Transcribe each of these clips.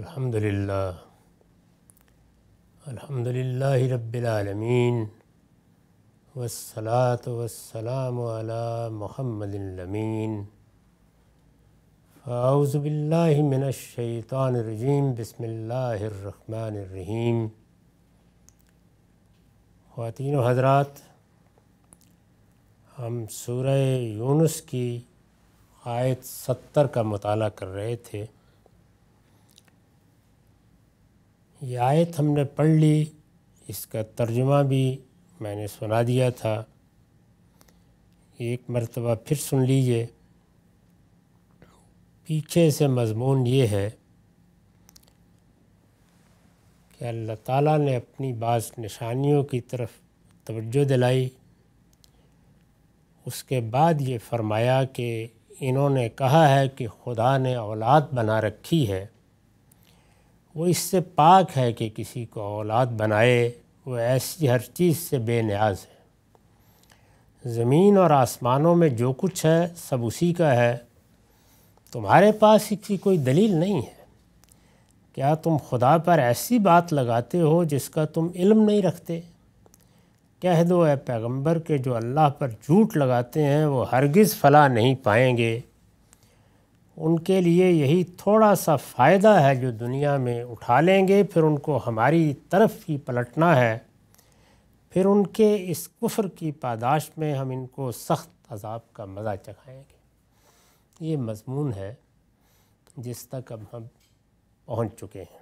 الحمد لله الحمد لله رب العالمين والصلاة والسلام على محمد الأمين فأعوذ بالله من الشيطان الرجيم بسم الله الرحمن الرحيم خواتین و حضرات हम सूर्य यूनुस की आयत सत्तर का मताल कर रहे थे ये आयत हमने पढ़ ली इसका तर्जुमा भी मैंने सुना दिया था एक मरतबा फिर सुन लीजिए पीछे से मजमून ये है कि अल्लाह ताला ने अपनी बास निशानियों की तरफ तवज्जो दिलाई उसके बाद ये फरमाया कि इन्होंने कहा है कि खुदा ने औलाद बना रखी है वो इससे पाक है कि किसी को औलाद बनाए वो ऐसी हर चीज़ से बेनियाज है ज़मीन और आसमानों में जो कुछ है सब उसी का है तुम्हारे पास इसकी कोई दलील नहीं है क्या तुम खुदा पर ऐसी बात लगाते हो जिसका तुम इल्म नहीं रखते कह दो ए पैगंबर के जो अल्लाह पर झूठ लगाते हैं वो हरगिज़ फला नहीं पाएंगे उनके लिए यही थोड़ा सा फ़ायदा है जो दुनिया में उठा लेंगे फिर उनको हमारी तरफ ही पलटना है फिर उनके इस कुफ्र की पादाश में हम इनको सख्त अजाब का मज़ा चखाएंगे ये मजमून है जिस तक अब हम पहुंच चुके हैं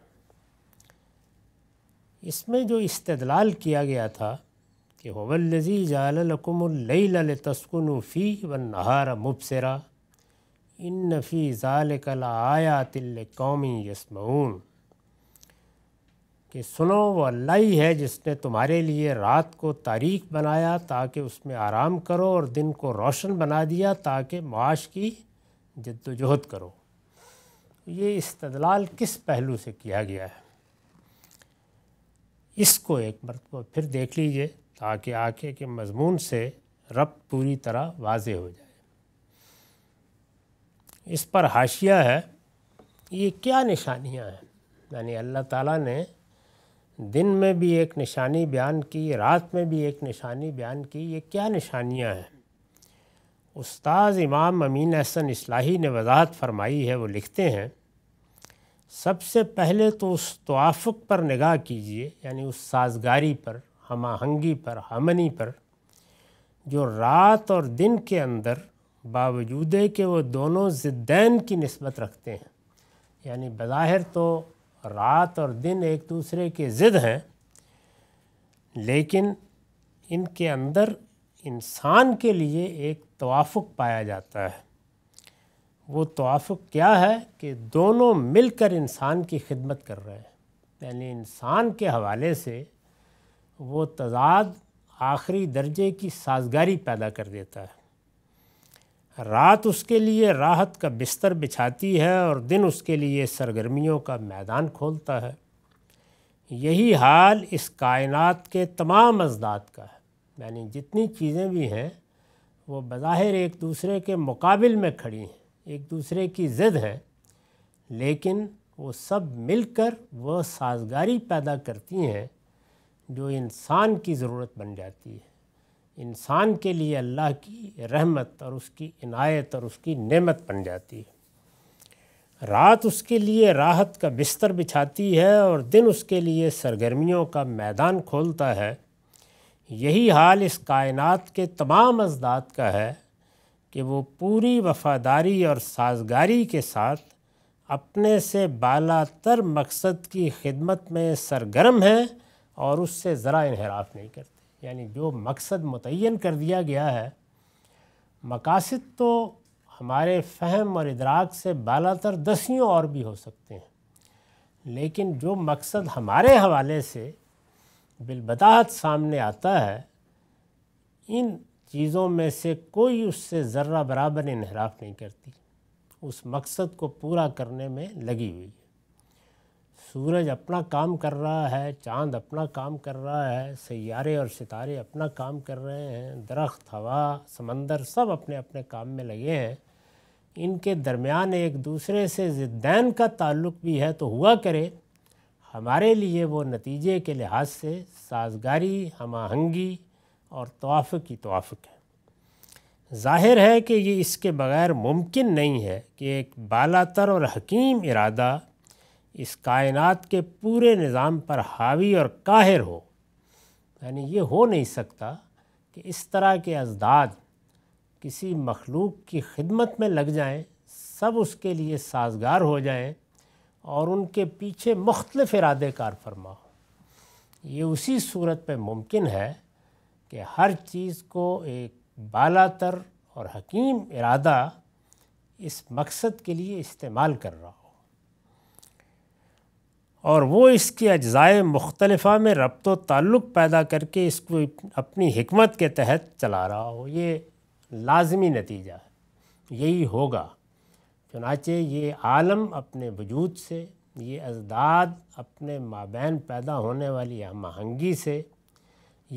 इसमें जो इस्तलाल किया गया था कि लजी जालकुमल तस्कुन फ़ी व नहार मुबसरा इन नफ़ी ज़ाल कल आया तिल कौमी यसम कि सुनो वो अल्लाह ही है जिसने तुम्हारे लिए रात को तारीख बनाया ताकि उसमें आराम करो और दिन को रोशन बना दिया ताकि माश की जद्दोजहद करो ये इस्तलाल किस पहलू से किया गया है इसको एक मरतबा फिर देख लीजिए ताकि आके के मजमून से रब पूरी तरह वाज हो जाए इस पर हाशिया है ये क्या निशानियाँ हैं यानी अल्लाह ताला ने दिन में भी एक निशानी बयान की रात में भी एक निशानी बयान की ये क्या निशानियाँ हैं उस्ताद इमाम अमीन अहसन इस्लाही ने वजाहत फरमाई है वो लिखते हैं सबसे पहले तो उस तोाफ़ पर निगाह कीजिए यानी उस साजगारी पर हम आहंगी पर हमनी पर जो रात और दिन के अंदर बावजूद कि वो दोनों ज़िद्दैन की नस्बत रखते हैं यानी बज़ाहिर तो रात और दिन एक दूसरे के ज़िद हैं लेकिन इनके अंदर इंसान के लिए एक तवाफ़ुक पाया जाता है वो तवाफ़ुक क्या है कि दोनों मिलकर इंसान की खिदमत कर रहे हैं यानी इंसान के हवाले से वो तजाद आखिरी दर्जे की साजगारी पैदा कर देता है रात उसके लिए राहत का बिस्तर बिछाती है और दिन उसके लिए सरगर्मियों का मैदान खोलता है यही हाल इस कायनात के तमाम अजदाद का है यानी जितनी चीज़ें भी हैं वो बज़ाहिर एक दूसरे के मुकाबिल में खड़ी हैं एक दूसरे की ज़िद हैं लेकिन वो सब मिलकर वह साजगारी पैदा करती हैं जो इंसान की ज़रूरत बन जाती है इंसान के लिए अल्लाह की रहमत और उसकी इनायत और उसकी नेमत बन जाती है रात उसके लिए राहत का बिस्तर बिछाती है और दिन उसके लिए सरगर्मियों का मैदान खोलता है यही हाल इस कायनात के तमाम अजदाद का है कि वो पूरी वफादारी और साजगारी के साथ अपने से बाला तर मकसद की खिदमत में सरगर्म है और उससे ज़रा इनहराफ नहीं करते यानी जो मकसद मुतन कर दिया गया है मकासद तो हमारे फहम और इदराक से बालातर दसियों और भी हो सकते हैं लेकिन जो मकसद हमारे हवाले से बिलबदाहत सामने आता है इन चीज़ों में से कोई उससे ज़र्रा बराबर इनहराफ नहीं करती उस मकसद को पूरा करने में लगी हुई सूरज अपना काम कर रहा है चांद अपना काम कर रहा है सैारे और सितारे अपना काम कर रहे हैं दरख्त हवा समंदर सब अपने अपने काम में लगे हैं इनके दरमियान एक दूसरे से ज़िद्दैन का ताल्लुक भी है तो हुआ करे हमारे लिए वो नतीजे के लिहाज से साजगारी हम आहंगी और तोाफ़ की तोाफ़ है ज़ाहिर है कि ये इसके बगैर मुमकिन नहीं है कि एक बालातर और हकीम इरादा इस कायनात के पूरे निज़ाम पर हावी और काहिर हो यानी ये हो नहीं सकता कि इस तरह के अजदाद किसी मखलूक की खिदमत में लग जाएं सब उसके लिए साजगार हो जाएं और उनके पीछे मुख्तलिफ इरादे कार फरमा हो ये उसी सूरत पर मुमकिन है कि हर चीज़ को एक बाला तर और हकीम इरादा इस मकसद के लिए इस्तेमाल कर रहा हो और वो इसके अज्ज़ाए मुख्तलफ़ा में रबत ताल्लुक़ पैदा करके इसको अपनी हमत के तहत चला रहा हो ये लाजमी नतीजा है यही होगा चुनाचे ये आलम अपने वजूद से ये अजदाद अपने माबैन पैदा होने वाली हम आहंगी से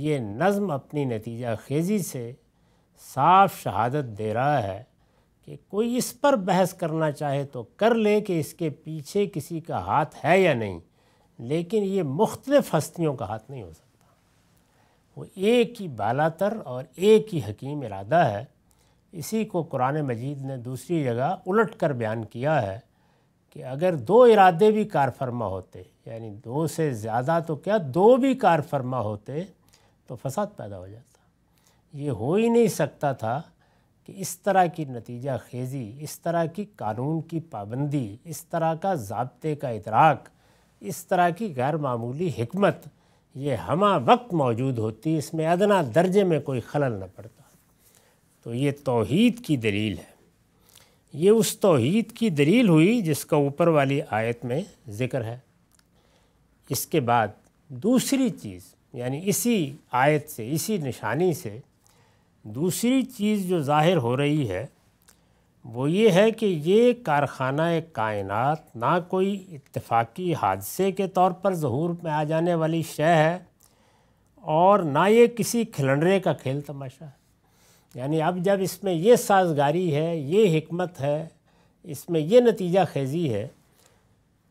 ये नज्म अपनी नतीजा खेजी से साफ शहादत दे रहा है कि कोई इस पर बहस करना चाहे तो कर ले कि इसके पीछे किसी का हाथ है या नहीं लेकिन ये मुख्तलिफ हस्तियों का हाथ नहीं हो सकता वो एक ही बालातर और एक ही हकीम इरादा है इसी को कुरान मजीद ने दूसरी जगह उलट कर बयान किया है कि अगर दो इरादे भी कार फरमा होते यानी दो से ज़्यादा तो क्या दो भी कार फरमा होते तो फसाद पैदा हो जाता ये हो ही नहीं सकता था कि इस तरह की नतीजा खेज़ी इस तरह की कानून की पाबंदी इस तरह का जबते का इतराक इस तरह की गैर मामूली हमत ये हम वक्त मौजूद होती इसमें अदना दर्जे में कोई खलल न पड़ता तो ये तोहद की दलील है ये उस तोहद की दलील हुई जिसका ऊपर वाली आयत में ज़िक्र है इसके बाद दूसरी चीज़ यानी इसी आयत से इसी निशानी से दूसरी चीज़ जो ज़ाहिर हो रही है वो ये है कि ये कारखाना कायनात ना कोई इतफाकी हादसे के तौर पर जहूर में आ जाने वाली शय है और ना ये किसी खिलंडरे का खेल तमाशा है यानी अब जब इसमें ये साजगारी है ये हमत है इसमें ये नतीजा खेजी है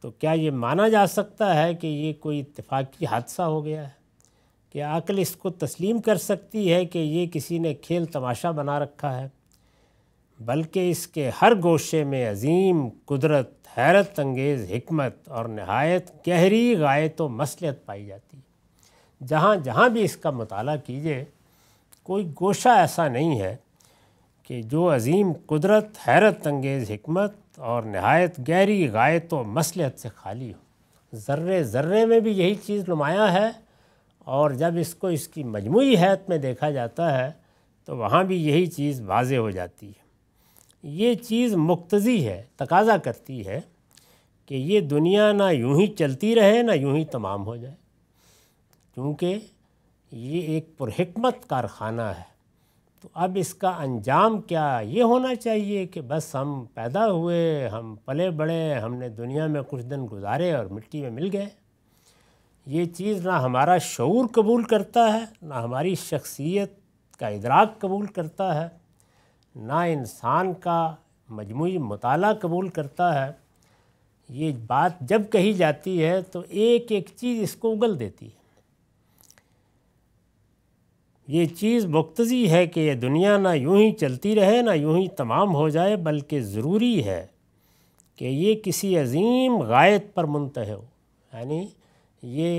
तो क्या ये माना जा सकता है कि ये कोई इतफाकी हादसा हो गया है कि अक्ल इसको तस्लीम कर सकती है कि ये किसी ने खेल तमाशा बना रखा है बल्कि इसके हर गोशे में अजीम कुदरत हैरत अंगेज़ हमत और नहायत गहरी गायत व मसलियत पाई जाती है जहाँ जहाँ भी इसका मताल कीजिए कोई गोशा ऐसा नहीं है कि जो अजीम कुदरत हैरत अंगेज़ हमत और नहायत गहरी गायत व मसलियत से खाली हो ज़र्रे ज़र्रे में भी यही चीज़ नुमाया है और जब इसको इसकी मजमू हैत में देखा जाता है तो वहाँ भी यही चीज़ वाज हो जाती है ये चीज़ मुक्तजी है तकाजा करती है कि ये दुनिया ना यूं ही चलती रहे ना यूं ही तमाम हो जाए क्योंकि ये एक पुरहमत कारखाना है तो अब इसका अंजाम क्या ये होना चाहिए कि बस हम पैदा हुए हम पले बड़े हमने दुनिया में कुछ दिन गुजारे और मिट्टी में मिल गए ये चीज़ ना हमारा शूर कबूल करता है ना हमारी शख्सियत का इदराक कबूल करता है ना इंसान का मजमू मताल कबूल करता है ये बात जब कही जाती है तो एक एक चीज़ इसको उगल देती है ये चीज़ मुख्तजी है कि यह दुनिया ना यूं ही चलती रहे ना यूं ही तमाम हो जाए बल्कि ज़रूरी है कि ये किसी अजीम गायत पर मुंत हो यानी ये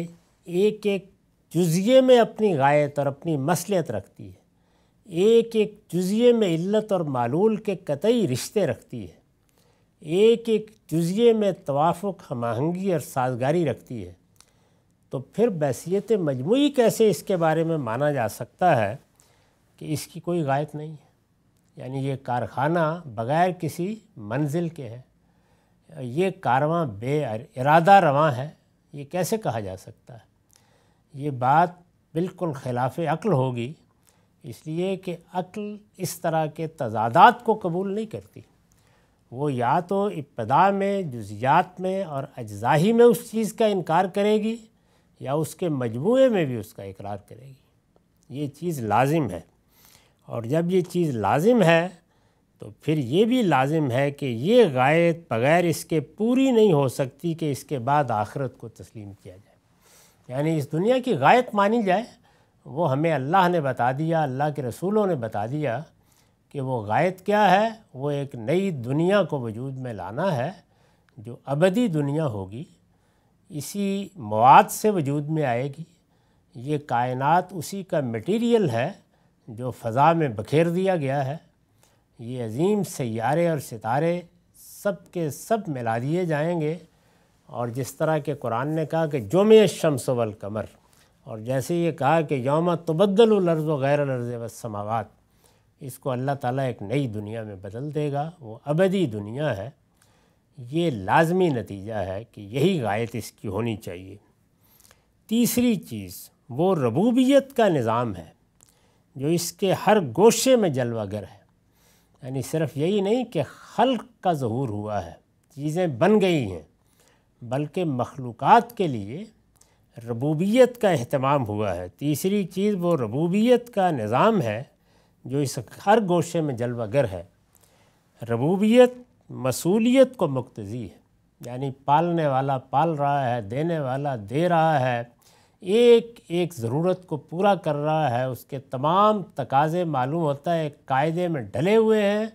एक एक जुजिए में अपनी गायत और अपनी मसलियत रखती है एक एक जुजिए में इल्लत और मालूल के कतई रिश्ते रखती है एक एक जुजिए में तवाफ़ुक आहंगी और साजगारी रखती है तो फिर बैसीत मजमू कैसे इसके बारे में माना जा सकता है कि इसकी कोई गायत नहीं है यानी ये कारखाना बग़ैर किसी मंजिल के है ये कारवां बे इरादा रवा है ये कैसे कहा जा सकता है ये बात बिल्कुल खिलाफ अक्ल होगी इसलिए कि अक्ल इस तरह के तजादात को कबूल नहीं करती वो या तो इब्तदा में जुजियात में और अज़ाही में उस चीज़ का इनकार करेगी या उसके मजमू में भी उसका इकरार करेगी ये चीज़ लाजिम है और जब ये चीज़ लाजिम है तो फिर ये भी लाजिम है कि ये गायत बग़ैर इसके पूरी नहीं हो सकती कि इसके बाद आखरत को तस्लीम किया जाए यानी इस दुनिया की गायत मानी जाए वो हमें अल्लाह ने बता दिया अल्लाह के रसूलों ने बता दिया कि वो गायत क्या है वो एक नई दुनिया को वजूद में लाना है जो अबदी दुनिया होगी इसी मवाद से वजूद में आएगी ये कायनात उसी का मटेरियल है जो फ़ज़ा में बखेर दिया गया है ये अजीम सैारे और सितारे सब के सब मिला दिए जाएंगे और जिस तरह के कुरान ने कहा कि जोम शम्स वल कमर और जैसे ये कहा कि योम तबदल व गैर व समावत इसको अल्लाह ताला एक नई दुनिया में बदल देगा वो अबदी दुनिया है ये लाजमी नतीजा है कि यही गायत इसकी होनी चाहिए तीसरी चीज़ वो रबूबियत का निज़ाम है जो इसके हर गोशे में जलवागर है यानी सिर्फ यही नहीं कि खल का ظहूर हुआ है चीज़ें बन गई हैं बल्कि मखलूक़ के लिए रबूबियत का अहतमाम हुआ है तीसरी चीज़ वो रबूबियत का निज़ाम है जो इस हर गोशे में जलवागर है रबूबियत मसूलीत को मुक्तजी है यानी पालने वाला पाल रहा है देने वाला दे रहा है एक एक ज़रूरत को पूरा कर रहा है उसके तमाम तकाजे मालूम होता है कायदे में ढले हुए हैं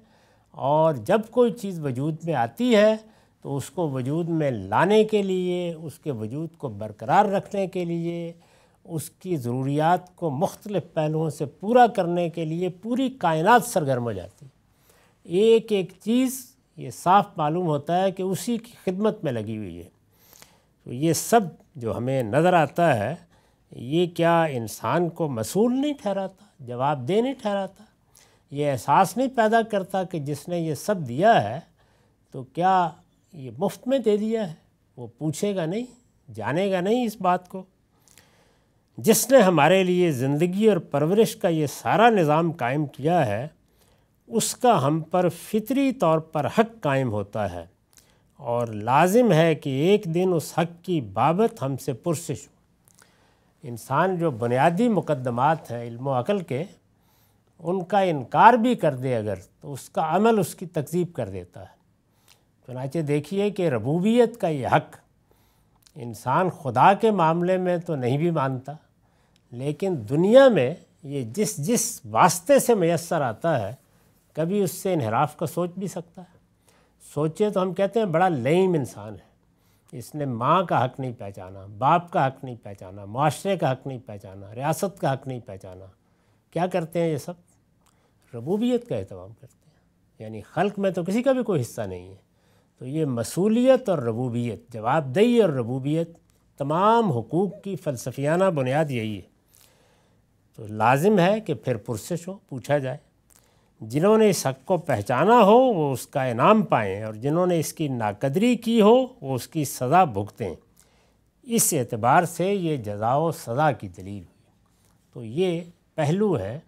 और जब कोई चीज़ वजूद में आती है तो उसको वजूद में लाने के लिए उसके वजूद को बरकरार रखने के लिए उसकी ज़रूरियात को मुख्तलिफ़ पहलुओं से पूरा करने के लिए पूरी कायनात सरगर्म हो जाती एक एक चीज़ ये साफ मालूम होता है कि उसी की खिदमत में लगी हुई है तो ये सब जो हमें नज़र आता है ये क्या इंसान को मसूल नहीं ठहराता जवाब दे नहीं ठहराता ये एहसास नहीं पैदा करता कि जिसने ये सब दिया है तो क्या ये मुफ्त में दे दिया है वो पूछेगा नहीं जानेगा नहीं इस बात को जिसने हमारे लिए ज़िंदगी और परवरिश का ये सारा निज़ाम कायम किया है उसका हम पर फितरी तौर पर हक कायम होता है और लाजिम है कि एक दिन उस हक की बाबत हमसे पुरसिश हो इंसान जो बुनियादी मुकदमात हैं इल्म अकल के उनका इनकार भी कर दे अगर तो उसका अमल उसकी तकजीब कर देता है चुनाचे देखिए कि रबूबियत का ये हक इंसान खुदा के मामले में तो नहीं भी मानता लेकिन दुनिया में ये जिस जिस वास्ते से मैसर आता है कभी उससे इनहराफ का सोच भी सकता है सोचे तो हम कहते हैं बड़ा लईम इंसान है इसने माँ का हक नहीं पहचाना बाप का हक नहीं पहचाना माशरे का हक नहीं पहचाना रियासत का हक नहीं पहचाना क्या करते हैं ये सब रबूबियत का अहतमाम करते हैं यानी खल्क में तो किसी का भी कोई हिस्सा नहीं है तो ये मसूलियत और रबूबियत जवाबदेही और रबूबियत तमाम हकूक़ की फ़लसफियाना बुनियाद यही है तो लाजिम है कि फिर पुरसश हो पूछा जाए जिन्होंने इस हक को पहचाना हो वो उसका इनाम पाएँ और जिन्होंने इसकी नाकदरी की हो वो उसकी सज़ा भुगतें इस एतबार से ये जजाव सज़ा की दलील हुई तो ये पहलू है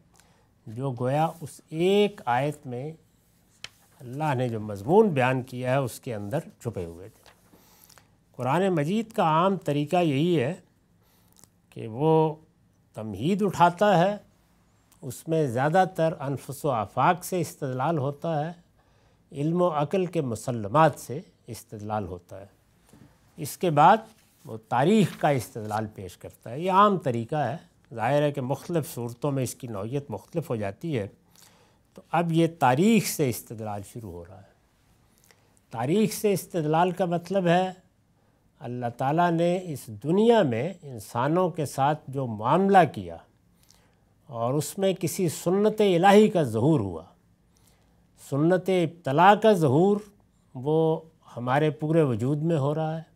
जो गोया उस एक आयत में अल्लाह ने जो मजमून बयान किया है उसके अंदर छुपे हुए थे कुरान मजीद का आम तरीका यही है कि वो तमहीद उठाता है उसमें ज़्यादातर अनफस आफाक से इस्तलाल होता है इल्म अक़ल के मुसलमत से इस्तलाल होता है इसके बाद वो तारीख़ का इस्तलाल पेश करता है ये आम तरीका है ज़ाहिर है कि मुख्तफ सूरतों में इसकी नौीयत मुख्तफ हो जाती है तो अब ये तारीख़ से इस्तलाल शुरू हो रहा है तारीख़ से इस्तलाल का मतलब है अल्लाह ताला ने इस दुनिया में इंसानों के साथ जो मामला किया और उसमें किसी सुन्नत इलाही का जहूर हुआ सुन्नत इब्तला का जहूर वो हमारे पूरे वजूद में हो रहा है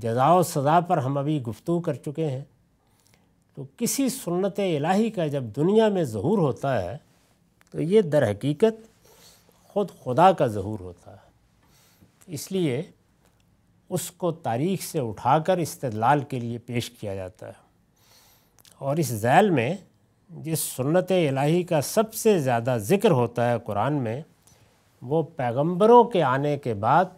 जजाव सज़ा पर हम अभी गुफ्तु कर चुके हैं तो किसी सुन्नत इलाही का जब दुनिया में ज़हूर होता है तो ये दर हकीकत ख़ुद खुदा का ज़हूर होता है इसलिए उसको तारीख से उठाकर इस्तलाल के लिए पेश किया जाता है और इस जैल में जिस सुन्नत इलाही का सबसे ज़्यादा ज़िक्र होता है कुरान में वो पैगंबरों के आने के बाद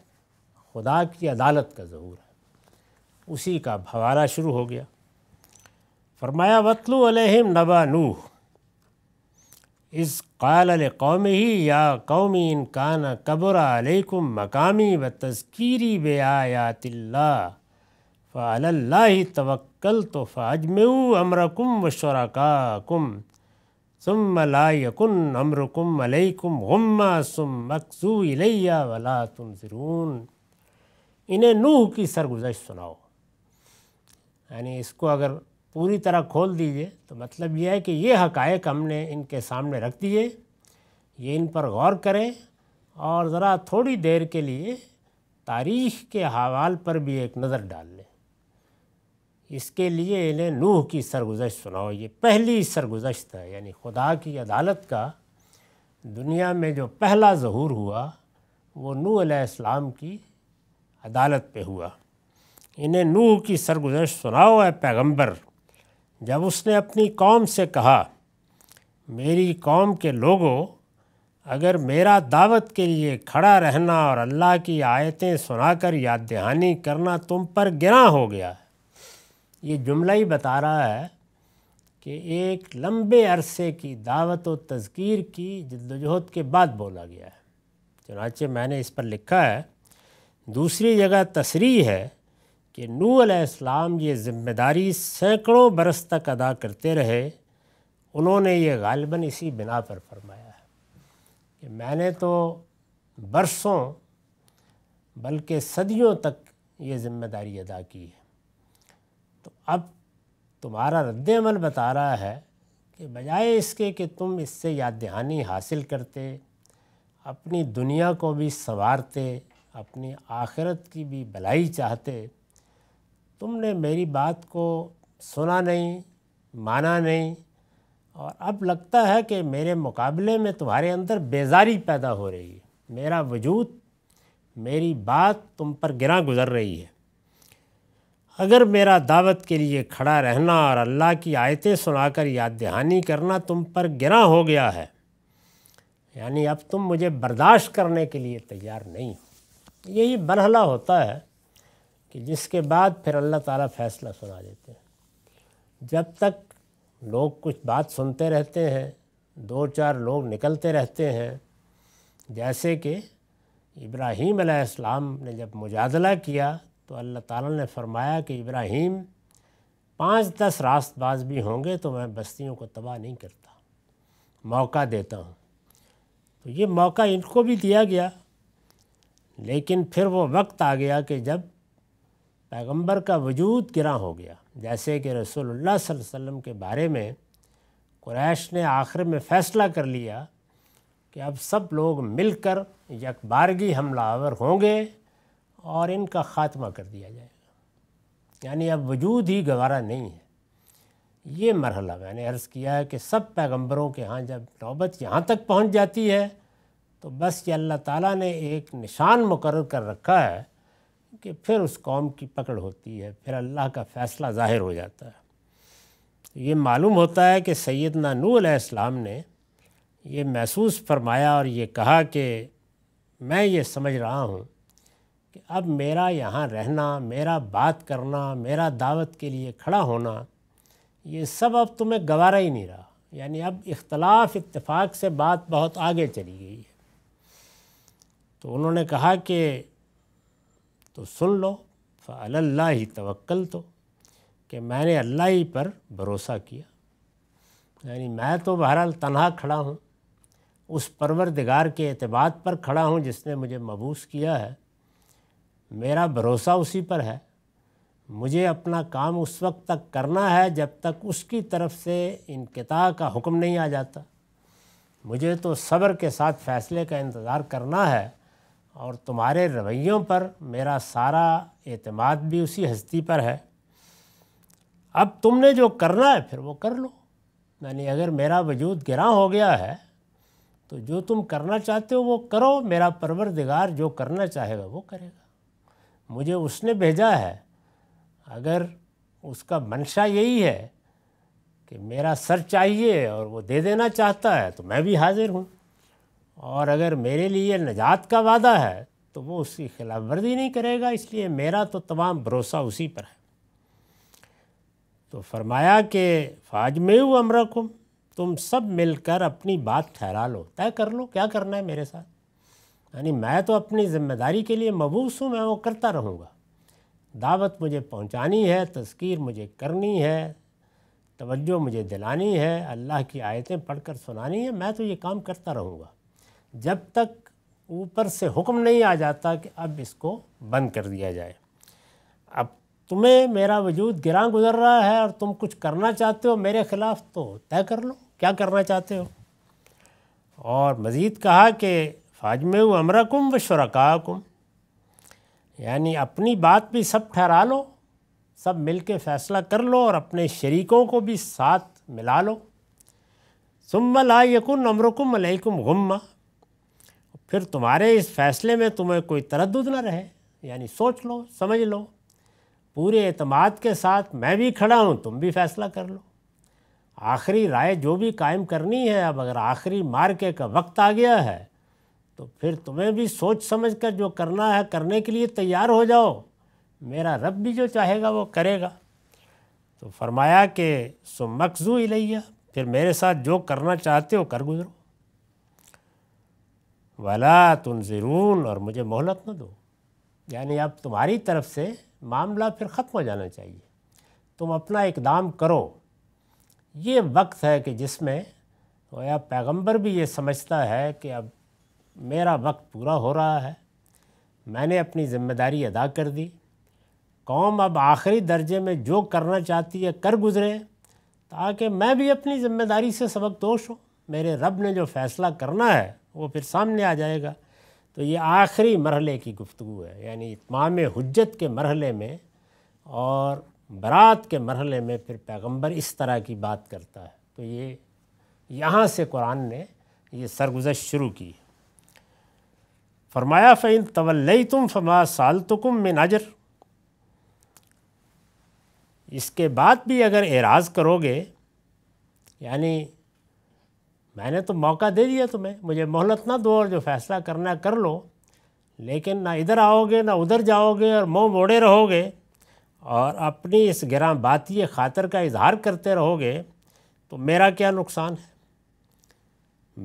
खुदा की अदालत का ज़हूर है उसी का भवारा शुरू हो गया फरमाया वतलु अलैहिम नबा नूह इस काल कौम ही या कौमी कान कबरा अलैकुम मकामी व तस्कीरी बे आयातिल्ला फ़ाल्ला तवक्ल तो फ़ाजमऊ अमरकुम व शराकाकुम सुम लाकुन अमरकुम अलैकुम गुम सुम मकसू इलैया वला तुम ज़रून इन्हें नूह की सरगुजश सुनाओ यानी इसको अगर पूरी तरह खोल दीजिए तो मतलब यह है कि ये हकायक हमने इनके सामने रख दिए ये इन पर गौर करें और ज़रा थोड़ी देर के लिए तारीख़ के हवाल पर भी एक नज़र डाल लें इसके लिए इन्हें नूह की सरगुजश सुनाओ ये पहली सरगुजश है यानी खुदा की अदालत का दुनिया में जो पहला जहूर हुआ वो नू अलैहिस्सलाम की अदालत पे हुआ इन्हें नूह की सरगुजश सुनाओ है पैगंबर जब उसने अपनी कौम से कहा मेरी कौम के लोगों अगर मेरा दावत के लिए खड़ा रहना और अल्लाह की आयतें सुनाकर याद दहानी करना तुम पर गिरा हो गया ये जुमला ही बता रहा है कि एक लंबे अरसे की दावत व तस्कीर की जद्दोजहद के बाद बोला गया है चनाचे मैंने इस पर लिखा है दूसरी जगह तसरी है कि नू अलैहिस्सलाम ये ज़िम्मेदारी सैकड़ों बरस तक अदा करते रहे उन्होंने ये गालबन इसी बिना पर फरमाया है कि मैंने तो बरसों बल्कि सदियों तक ये ज़िम्मेदारी अदा की है अब तुम्हारा रद्दमल बता रहा है कि बजाय इसके कि तुम इससे याद दहानी हासिल करते अपनी दुनिया को भी संवारते अपनी आखिरत की भी भलाई चाहते तुमने मेरी बात को सुना नहीं माना नहीं और अब लगता है कि मेरे मुकाबले में तुम्हारे अंदर बेजारी पैदा हो रही है मेरा वजूद मेरी बात तुम पर गिरा गुज़र रही है अगर मेरा दावत के लिए खड़ा रहना और अल्लाह की आयतें सुनाकर याद दहानी करना तुम पर गिरा हो गया है यानी अब तुम मुझे बर्दाश्त करने के लिए तैयार नहीं हो यही बरहला होता है कि जिसके बाद फिर अल्लाह ताला फ़ैसला सुना देते हैं जब तक लोग कुछ बात सुनते रहते हैं दो चार लोग निकलते रहते हैं जैसे कि इब्राहीम ने जब मुजादला किया तो अल्लाह ताला ने फरमाया कि इब्राहिम पाँच दस रास्त बाज़ भी होंगे तो मैं बस्तियों को तबाह नहीं करता मौका देता हूँ तो ये मौका इनको भी दिया गया लेकिन फिर वो वक्त आ गया कि जब पैगंबर का वजूद गिरा हो गया जैसे कि रसूलुल्लाह वसल्लम के बारे में कुरैश ने आखिर में फ़ैसला कर लिया कि अब सब लोग मिलकर यकबारगी हमलावर होंगे और इनका ख़ात्मा कर दिया जाएगा यानी अब वजूद ही गवारा नहीं है ये मरहला मैंने अर्ज़ किया है कि सब पैगंबरों के यहाँ जब नौबत यहाँ तक पहुँच जाती है तो बस ये अल्लाह ताला ने एक निशान मुकर कर रखा है कि फिर उस कौम की पकड़ होती है फिर अल्लाह का फ़ैसला ज़ाहिर हो जाता है ये मालूम होता है कि सैदना नू इस्लाम ने ये महसूस फरमाया और ये कहा कि मैं ये समझ रहा हूँ कि अब मेरा यहाँ रहना मेरा बात करना मेरा दावत के लिए खड़ा होना ये सब अब तुम्हें गवारा ही नहीं रहा यानी अब इख्तलाफ इत्तेफाक से बात बहुत आगे चली गई है तो उन्होंने कहा कि तो सुन लो फ़ल्ला ही तवक्ल तो कि मैंने अल्लाह ही पर भरोसा किया यानी मैं तो बहरहाल तनहा खड़ा हूँ उस परवरदिगार के अतबाद पर खड़ा हूँ जिसने मुझे मबूस किया है मेरा भरोसा उसी पर है मुझे अपना काम उस वक्त तक करना है जब तक उसकी तरफ से इनकता का हुक्म नहीं आ जाता मुझे तो सब्र के साथ फ़ैसले का इंतज़ार करना है और तुम्हारे रवैयों पर मेरा सारा एतमाद भी उसी हस्ती पर है अब तुमने जो करना है फिर वो कर लो यानी अगर मेरा वजूद गिरा हो गया है तो जो तुम करना चाहते हो वो करो मेरा परवरदिगार जो करना चाहेगा वो करेगा मुझे उसने भेजा है अगर उसका मंशा यही है कि मेरा सर चाहिए और वो दे देना चाहता है तो मैं भी हाज़िर हूँ और अगर मेरे लिए नजात का वादा है तो वो उसकी खिलाफ वर्दी नहीं करेगा इसलिए मेरा तो तमाम भरोसा उसी पर है तो फरमाया कि फाज में अमरकुम तुम सब मिलकर अपनी बात ठहरा लो तय कर लो क्या करना है मेरे साथ यानी मैं तो अपनी ज़िम्मेदारी के लिए मबूस हूँ मैं वो करता रहूँगा दावत मुझे पहुँचानी है तस्कीर मुझे करनी है तवज्जो मुझे दिलानी है अल्लाह की आयतें पढ़कर सुनानी है मैं तो ये काम करता रहूँगा जब तक ऊपर से हुक्म नहीं आ जाता कि अब इसको बंद कर दिया जाए अब तुम्हें मेरा वजूद गिरा गुजर रहा है और तुम कुछ करना चाहते हो मेरे ख़िलाफ़ तो तय कर लो क्या करना चाहते हो और मज़ीद कहा कि फाजमे अमरकुम व शुरकाकुम यानी अपनी बात भी सब ठहरा लो सब मिल के फ़ैसला कर लो और अपने शरीकों को भी साथ मिला लो सुम्मा ला यकुन अमरकुम अलैकुम गुम्मा फिर तुम्हारे इस फ़ैसले में तुम्हें कोई तरद ना रहे यानी सोच लो समझ लो पूरे अतमाद के साथ मैं भी खड़ा हूँ तुम भी फ़ैसला कर लो आखिरी राय जो भी कायम करनी है अब अगर आखिरी मार्के का वक्त आ गया है तो फिर तुम्हें भी सोच समझ कर जो करना है करने के लिए तैयार हो जाओ मेरा रब भी जो चाहेगा वो करेगा तो फरमाया कि सुमकजू इलैया फिर मेरे साथ जो करना चाहते हो कर गुजरो वाला ज़रून और मुझे मोहलत न दो यानी अब तुम्हारी तरफ से मामला फिर ख़त्म हो जाना चाहिए तुम अपना इकदाम करो ये वक्त है कि जिसमें तो या पैगम्बर भी ये समझता है कि अब मेरा वक्त पूरा हो रहा है मैंने अपनी ज़िम्मेदारी अदा कर दी कौम अब आखिरी दर्जे में जो करना चाहती है कर गुज़रे ताकि मैं भी अपनी ज़िम्मेदारी से सबक दोष हूँ मेरे रब ने जो फ़ैसला करना है वो फिर सामने आ जाएगा तो ये आखिरी मरहले की गुफ्तु है यानी इतमाम हजत के मरहले में और बरात के मरहले में फिर पैगम्बर इस तरह की बात करता है तो ये यहाँ से कुरान ने ये सरगुजश शुरू की है फरमाया फ़ैन तवल्लई तुम फमा साल तुम में नाजर इसके बाद भी अगर एराज़ करोगे यानी मैंने तो मौका दे दिया तुम्हें मुझे मोहलत ना दो और जो फ़ैसला करना कर लो लेकिन ना इधर आओगे ना उधर जाओगे और मुँह मोड़े रहोगे और अपनी इस ग्राम बाती खातर का इजहार करते रहोगे तो मेरा क्या नुकसान है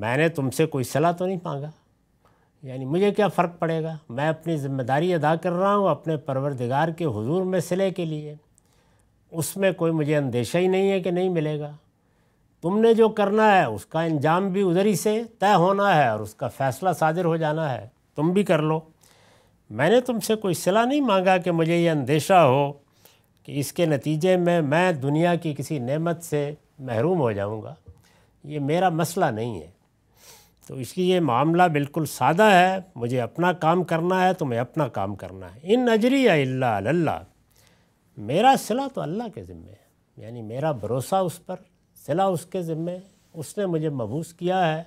मैंने तुमसे कोई सलाह तो नहीं मांगा यानी मुझे क्या फ़र्क पड़ेगा मैं अपनी ज़िम्मेदारी अदा कर रहा हूँ अपने परवरदिगार के हुजूर में सिले के लिए उसमें कोई मुझे अंदेशा ही नहीं है कि नहीं मिलेगा तुमने जो करना है उसका इंजाम भी उधर ही से तय होना है और उसका फ़ैसला साजिर हो जाना है तुम भी कर लो मैंने तुमसे कोई सिला नहीं मांगा कि मुझे ये अंदेशा हो कि इसके नतीजे में मैं दुनिया की किसी नेमत से महरूम हो जाऊँगा ये मेरा मसला नहीं है तो इसलिए ये मामला बिल्कुल सादा है मुझे अपना काम करना है तो मैं अपना काम करना है इन नजरिया अल्लाह मेरा सिला तो अल्लाह के ज़िम्मे है यानी मेरा भरोसा उस पर सिला उसके ज़िम्मे उसने मुझे मबूस किया है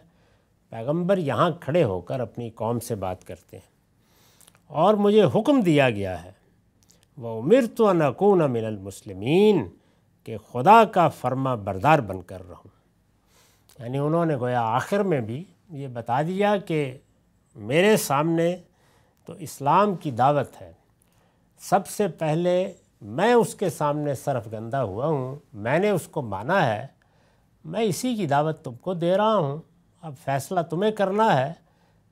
पैगंबर यहाँ खड़े होकर अपनी कौम से बात करते हैं और मुझे हुक्म दिया गया है वह उमिर तो नकून मिनलमसलमिन के खुदा का फर्मा बरदार बनकर रहूँ यानी उन्होंने गोया आखिर में भी ये बता दिया कि मेरे सामने तो इस्लाम की दावत है सबसे पहले मैं उसके सामने सरफ़ गंदा हुआ हूँ मैंने उसको माना है मैं इसी की दावत तुमको दे रहा हूँ अब फैसला तुम्हें करना है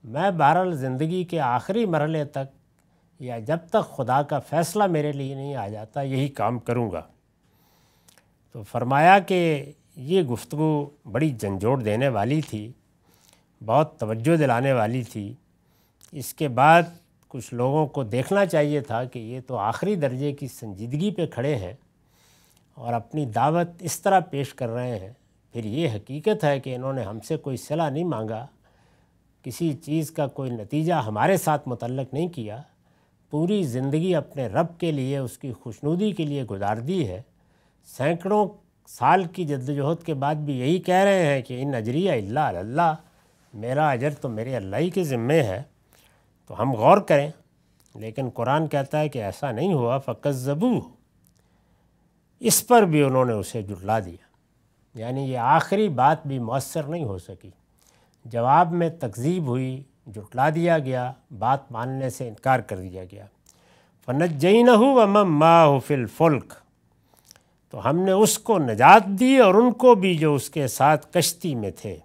मैं बहरहाल ज़िंदगी के आखिरी मरहले तक या जब तक खुदा का फ़ैसला मेरे लिए नहीं आ जाता यही काम करूँगा तो फरमाया कि ये गुफ्तु बड़ी झंझोड़ देने वाली थी बहुत तवज्जो दिलाने वाली थी इसके बाद कुछ लोगों को देखना चाहिए था कि ये तो आखिरी दर्जे की संजीदगी पे खड़े हैं और अपनी दावत इस तरह पेश कर रहे हैं फिर ये हकीकत है कि इन्होंने हमसे कोई सलाह नहीं मांगा किसी चीज़ का कोई नतीजा हमारे साथ मुतलक नहीं किया पूरी ज़िंदगी अपने रब के लिए उसकी खुशनुदी के लिए गुजार दी है सैकड़ों साल की जद्दोजहद के बाद भी यही कह रहे हैं कि इन नजरिया अल्लाह मेरा अजर तो मेरे अल्लाह ही के ज़िम्मे है तो हम गौर करें लेकिन कुरान कहता है कि ऐसा नहीं हुआ फ़कत ज़बू इस पर भी उन्होंने उसे जुटला दिया यानी ये आखिरी बात भी मौसर नहीं हो सकी जवाब में तकजीब हुई जुटला दिया गया बात मानने से इनकार कर दिया गया फनत जई न हो वम फ़ुल्क तो हमने उसको नजात दी और उनको भी जो उसके साथ कश्ती में थे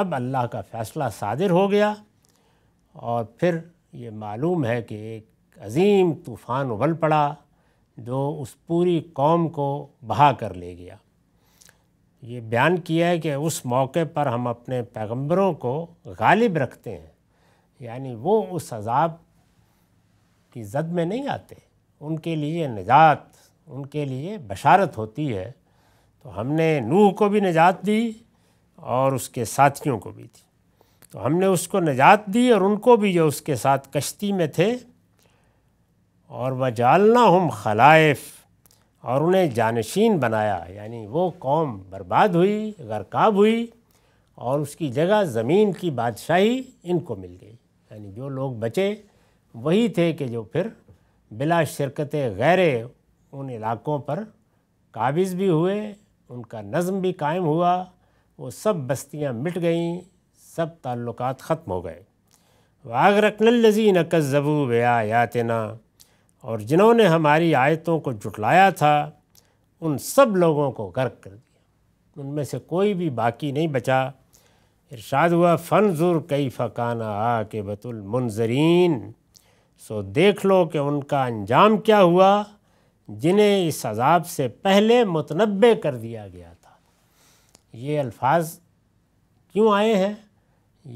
अब अल्लाह का फ़ैसला सादिर हो गया और फिर ये मालूम है कि एक अजीम तूफ़ान उबल पड़ा जो उस पूरी कौम को बहा कर ले गया ये बयान किया है कि उस मौके पर हम अपने पैगंबरों को गालिब रखते हैं यानी वो उस अजाब की जद में नहीं आते उनके लिए निजात उनके लिए बशारत होती है तो हमने नूह को भी निजात दी और उसके साथियों को भी थी तो हमने उसको निजात दी और उनको भी जो उसके साथ कश्ती में थे और जालना हम खलाइफ और उन्हें जानशीन बनाया यानी वो कौम बर्बाद हुई गरकाब हुई और उसकी जगह ज़मीन की बादशाही इनको मिल गई यानी जो लोग बचे वही थे कि जो फिर बिला शिरकत गैर उन इलाकों पर काबिज़ भी हुए उनका नज़म भी कायम हुआ वो सब बस्तियाँ मिट गईं सब ताल्लुक ख़त्म हो गए वाग रकनलजीन कज़बू आयातना और जिन्होंने हमारी आयतों को जुटलाया था उन सब लोगों को गर्क कर दिया उनमें से कोई भी बाकी नहीं बचा इरशाद हुआ ज़ुर कई फ़काना आ के बतुलमनजरीन सो देख लो कि उनका अंजाम क्या हुआ जिन्हें इस अजाब से पहले मुतनबे कर दिया गया ये अल्फाज क्यों आए हैं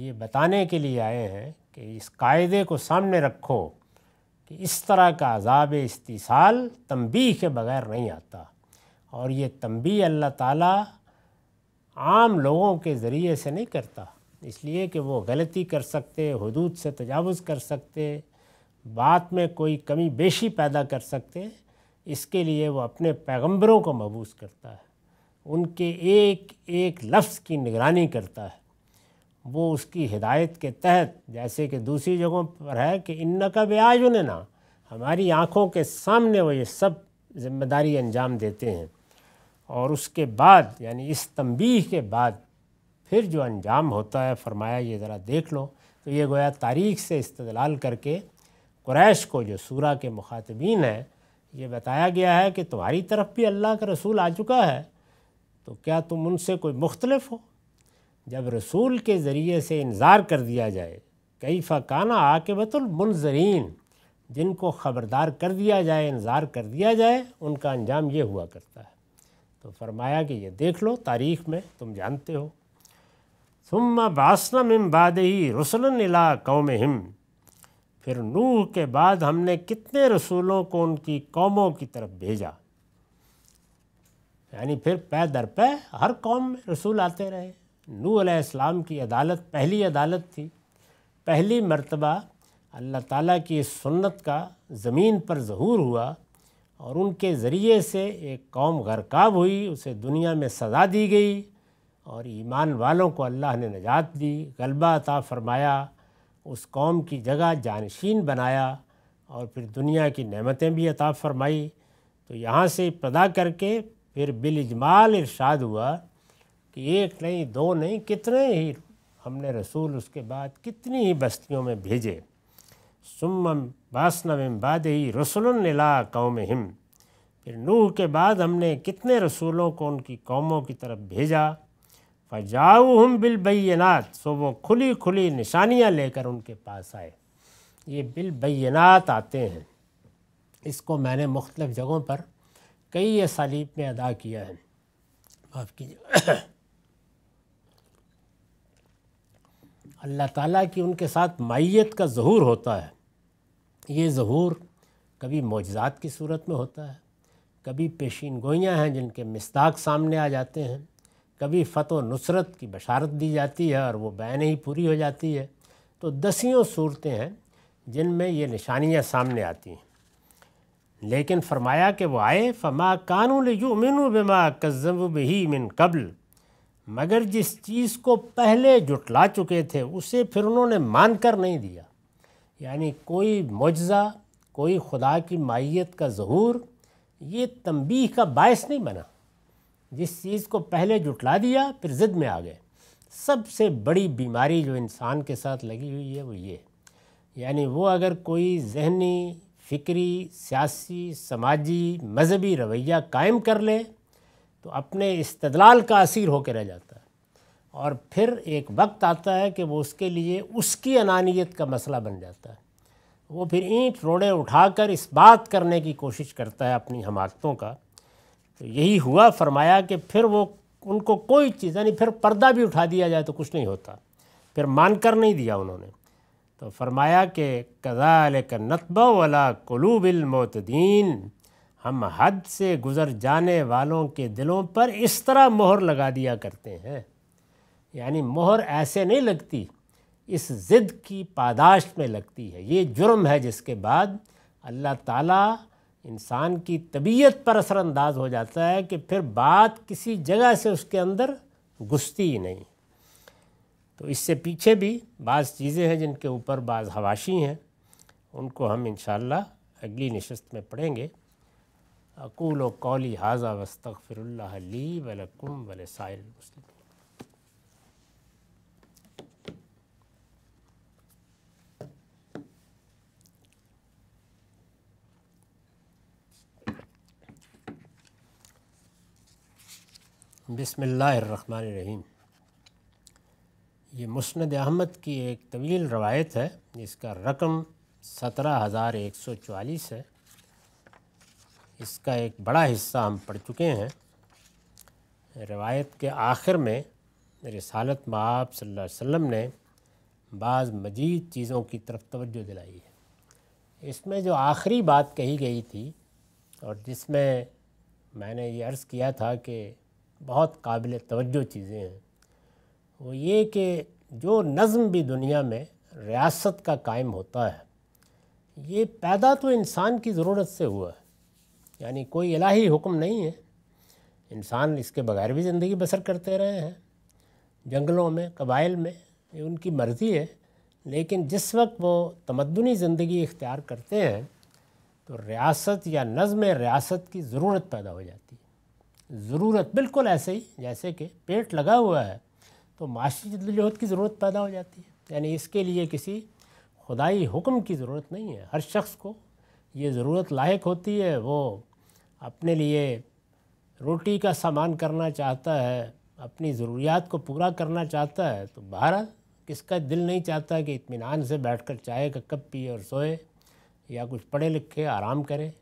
ये बताने के लिए आए हैं कि इस कायदे को सामने रखो कि इस तरह का अजाब इस्तीसाल तंबी के बगैर नहीं आता और ये तंबी अल्लाह ताला आम लोगों के ज़रिए से नहीं करता इसलिए कि वो गलती कर सकते हदूद से तजावज़ कर सकते बात में कोई कमी बेशी पैदा कर सकते इसके लिए वो अपने पैगम्बरों को मबूस करता है उनके एक एक लफ्ज़ की निगरानी करता है वो उसकी हिदायत के तहत जैसे कि दूसरी जगहों पर है कि इन का ब्याज उन्हें ना हमारी आँखों के सामने वो ये सब जिम्मेदारी अंजाम देते हैं और उसके बाद यानी इस तंबीह के बाद फिर जो अंजाम होता है फरमाया ये ज़रा देख लो तो ये गोया तारीख से इस्तलाल करके क्रैश को जो सूरा के मुखातबीन है ये बताया गया है कि तुम्हारी तरफ भी अल्लाह का रसूल आ चुका है तो क्या तुम उनसे कोई मुख्तलफ हो जब रसूल के ज़रिए से इन्ज़ार कर दिया जाए कई फ़काना आके आकबतुलमनजरीन जिनको ख़बरदार कर दिया जाए इन्ज़ार कर दिया जाए उनका अंजाम ये हुआ करता है तो फरमाया कि ये देख लो तारीख़ में तुम जानते हो सुम्मा बासनम इम बाद ही रसलन इला कौम हिम फिर नूह के बाद हमने कितने रसूलों को उनकी कौमों की तरफ भेजा यानी फिर पै दर पै हर कौम में रसूल आते रहे नू इस्लाम की अदालत पहली अदालत थी पहली मर्तबा अल्लाह ताला की इस सुन्नत का ज़मीन पर जहूर हुआ और उनके ज़रिए से एक कौम गरकाब हुई उसे दुनिया में सज़ा दी गई और ईमान वालों को अल्लाह ने नजात दी गलबा अता फरमाया उस कौम की जगह जानशीन बनाया और फिर दुनिया की नेमतें भी अता फरमाई तो यहाँ से पदा करके फिर बिलजमाल इरशाद हुआ कि एक नहीं दो नहीं कितने ही हमने रसूल उसके बाद कितनी ही बस्तियों में भेजे सुम बासनम बाद ही रसुल्ला कौम हिम फिर नूह के बाद हमने कितने रसूलों को उनकी कौमों की तरफ भेजा फ़जाऊ हम बिलबैनात सो वो खुली खुली निशानियाँ लेकर उनके पास आए ये बिलबैनात आते हैं इसको मैंने मुख्तलिफ़ जगहों पर कई असालीब में अदा किया है माफ़ कीजिए अल्लाह ताला की उनके साथ माइत का ज़हूर होता है ये ज़हूर कभी मोजात की सूरत में होता है कभी पेशीन गोइयाँ हैं जिनके मिस्ताक सामने आ जाते हैं कभी फ़तह नुसरत की बशारत दी जाती है और वो बैन ही पूरी हो जाती है तो दसियों सूरतें हैं जिनमें ये निशानियाँ सामने आती हैं लेकिन फरमाया कि वह आए फमा कानून मिनु बिमा कज़ब बही मिन कबल मगर जिस चीज़ को पहले जुटला चुके थे उसे फिर उन्होंने मान कर नहीं दिया यानी कोई मुजज़ा कोई खुदा की माइत का जहूर ये तंबीह का बायस नहीं बना जिस चीज़ को पहले जुटला दिया फिर ज़िद में आ गए सबसे बड़ी बीमारी जो इंसान के साथ लगी हुई है वो ये यानी वो अगर कोई जहनी फ़िक्री सियासी समाजी मजहबी रवैया कायम कर लें तो अपने इस्तलाल का असीर होकर रह जाता है और फिर एक वक्त आता है कि वो उसके लिए उसकी अनानियत का मसला बन जाता है वो फिर ईंट रोड़े उठाकर इस बात करने की कोशिश करता है अपनी हमाकतों का तो यही हुआ फरमाया कि फिर वो उनको कोई चीज़ यानी फिर पर्दा भी उठा दिया जाए तो कुछ नहीं होता फिर मान कर नहीं दिया उन्होंने तो फरमाया कि कज़ाल नतब वला कलूबिलमतदीन हम हद से गुज़र जाने वालों के दिलों पर इस तरह मोहर लगा दिया करते हैं यानी मोहर ऐसे नहीं लगती इस ज़िद की पादाश में लगती है ये जुर्म है जिसके बाद अल्लाह ताला इंसान की तबीयत पर असरानंदाज हो जाता है कि फिर बात किसी जगह से उसके अंदर घुसती ही नहीं तो इससे पीछे भी बाज़ चीज़ें हैं जिनके ऊपर बाज़ हवाशी हैं उनको हम इन अगली नशस्त में पढ़ेंगे अकूल कौली हाजा वस्तफ़िरल्ली वलकुम वल साइल मुस्लिम बसमिल्लर रहीम ये मुस्ंद अहमद की एक तवील रवायत है जिसका रकम सत्रह हज़ार एक सौ चवालीस है इसका एक बड़ा हिस्सा हम पढ़ चुके हैं रवायत के आखिर में रसालत सालत सल्लल्लाहु अलैहि ने बाज़ मजीद चीज़ों की तरफ तवज्जो दिलाई है इसमें जो आखिरी बात कही गई थी और जिसमें मैंने ये अर्ज़ किया था कि बहुत काबिल तवज्जो चीज़ें हैं वो ये कि जो नज़म भी दुनिया में रियासत का कायम होता है ये पैदा तो इंसान की ज़रूरत से हुआ है यानी कोई इलाही हुक्म नहीं है इंसान इसके बगैर भी ज़िंदगी बसर करते रहे हैं जंगलों में कबाइल में ये उनकी मर्ज़ी है लेकिन जिस वक्त वो तमदनी ज़िंदगी इख्तियार करते हैं तो रियासत या नज़म रियासत की ज़रूरत पैदा हो जाती है ज़रूरत बिल्कुल ऐसे ही जैसे कि पेट लगा हुआ है तो माशी जद्दोजहद की ज़रूरत पैदा हो जाती है तो यानी इसके लिए किसी खुदाई हुक्म की ज़रूरत नहीं है हर शख्स को ये ज़रूरत लायक होती है वो अपने लिए रोटी का सामान करना चाहता है अपनी ज़रूरियात को पूरा करना चाहता है तो बाहर किसका दिल नहीं चाहता कि इतमान से बैठ कर चाय का कप पिए और सोए या कुछ पढ़े लिखे आराम करे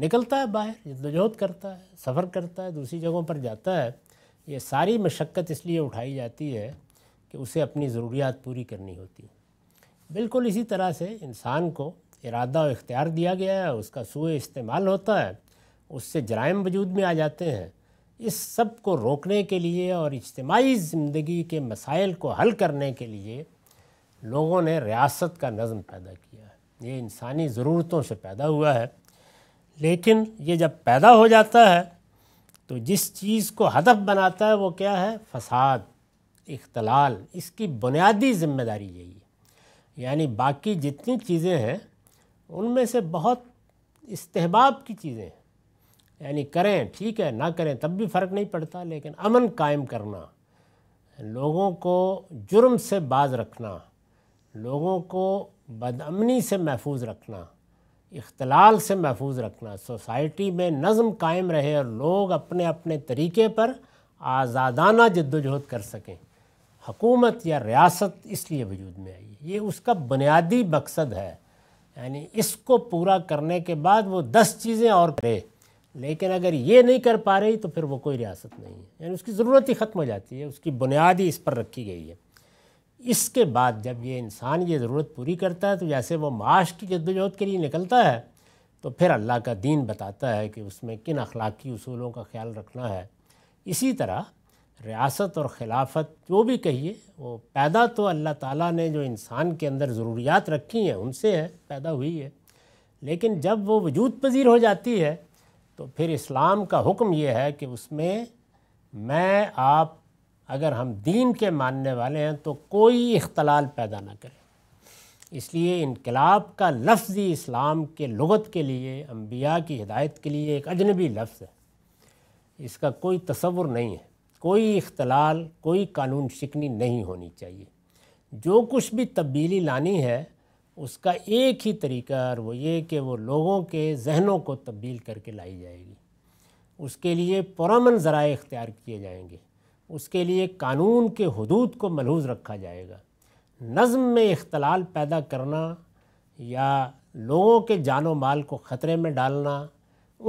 निकलता है बाहर जद्दोजहद करता है सफ़र करता है दूसरी जगहों पर जाता है ये सारी मशक्क़त इसलिए उठाई जाती है कि उसे अपनी ज़रूरियात पूरी करनी होती है बिल्कुल इसी तरह से इंसान को इरादा और इख्तियार दिया गया है उसका सूए इस्तेमाल होता है उससे जराइम वजूद में आ जाते हैं इस सब को रोकने के लिए और इज्तमाही ज़िंदगी के मसाइल को हल करने के लिए लोगों ने रियासत का नज़म पैदा किया है ये इंसानी ज़रूरतों से पैदा हुआ है लेकिन ये जब पैदा हो जाता है तो जिस चीज़ को हदफ बनाता है वो क्या है फसाद इख्तलाल इसकी बुनियादी ज़िम्मेदारी यही है यानी बाकी जितनी चीज़ें हैं उनमें से बहुत इस्तेबाब की चीज़ें हैं यानी करें ठीक है ना करें तब भी फ़र्क नहीं पड़ता लेकिन अमन कायम करना लोगों को जुर्म से बाज रखना लोगों को बदअमनी से महफूज रखना इख्तलाल से महफूज रखना सोसाइटी में नज़म कायम रहे और लोग अपने अपने तरीके पर आज़ादाना जद्दोजहद कर सकें हकूमत या रियासत इसलिए वजूद में आई ये उसका बुनियादी मकसद है यानी इसको पूरा करने के बाद वो दस चीज़ें और करे लेकिन अगर ये नहीं कर पा रही तो फिर वो कोई रियासत नहीं है यानी उसकी ज़रूरत ही ख़त्म हो जाती है उसकी बुनियादी इस पर रखी गई है इसके बाद जब ये इंसान ये ज़रूरत पूरी करता है तो जैसे वो माश की जद्दोजहद के लिए निकलता है तो फिर अल्लाह का दीन बताता है कि उसमें किन अखलाकी असूलों का ख्याल रखना है इसी तरह रियासत और खिलाफत जो भी कहिए वो पैदा तो अल्लाह ताला ने जो इंसान के अंदर ज़रूरियात रखी हैं उनसे है पैदा हुई है लेकिन जब वो वजूद पजीर हो जाती है तो फिर इस्लाम का हुक्म ये है कि उसमें मैं आप अगर हम दीन के मानने वाले हैं तो कोई इख्तलाल पैदा ना करें इसलिए इनकलाब का लफ्ज़ ही इस्लाम के लगत के लिए अम्बिया की हिदायत के लिए एक अजनबी लफ्ज़ है इसका कोई तस्वुर नहीं है कोई इख्तलाल कोई कानून शिकनी नहीं होनी चाहिए जो कुछ भी तब्दीली लानी है उसका एक ही तरीका और वो ये कि वो लोगों के जहनों को तब्दील करके लाई जाएगी उसके लिए पुरमन ज़रा इख्तियार किए जाएंगे उसके लिए कानून के हदूद को मलहूज रखा जाएगा नज़म में इख्तलाल पैदा करना या लोगों के जानो माल को ख़तरे में डालना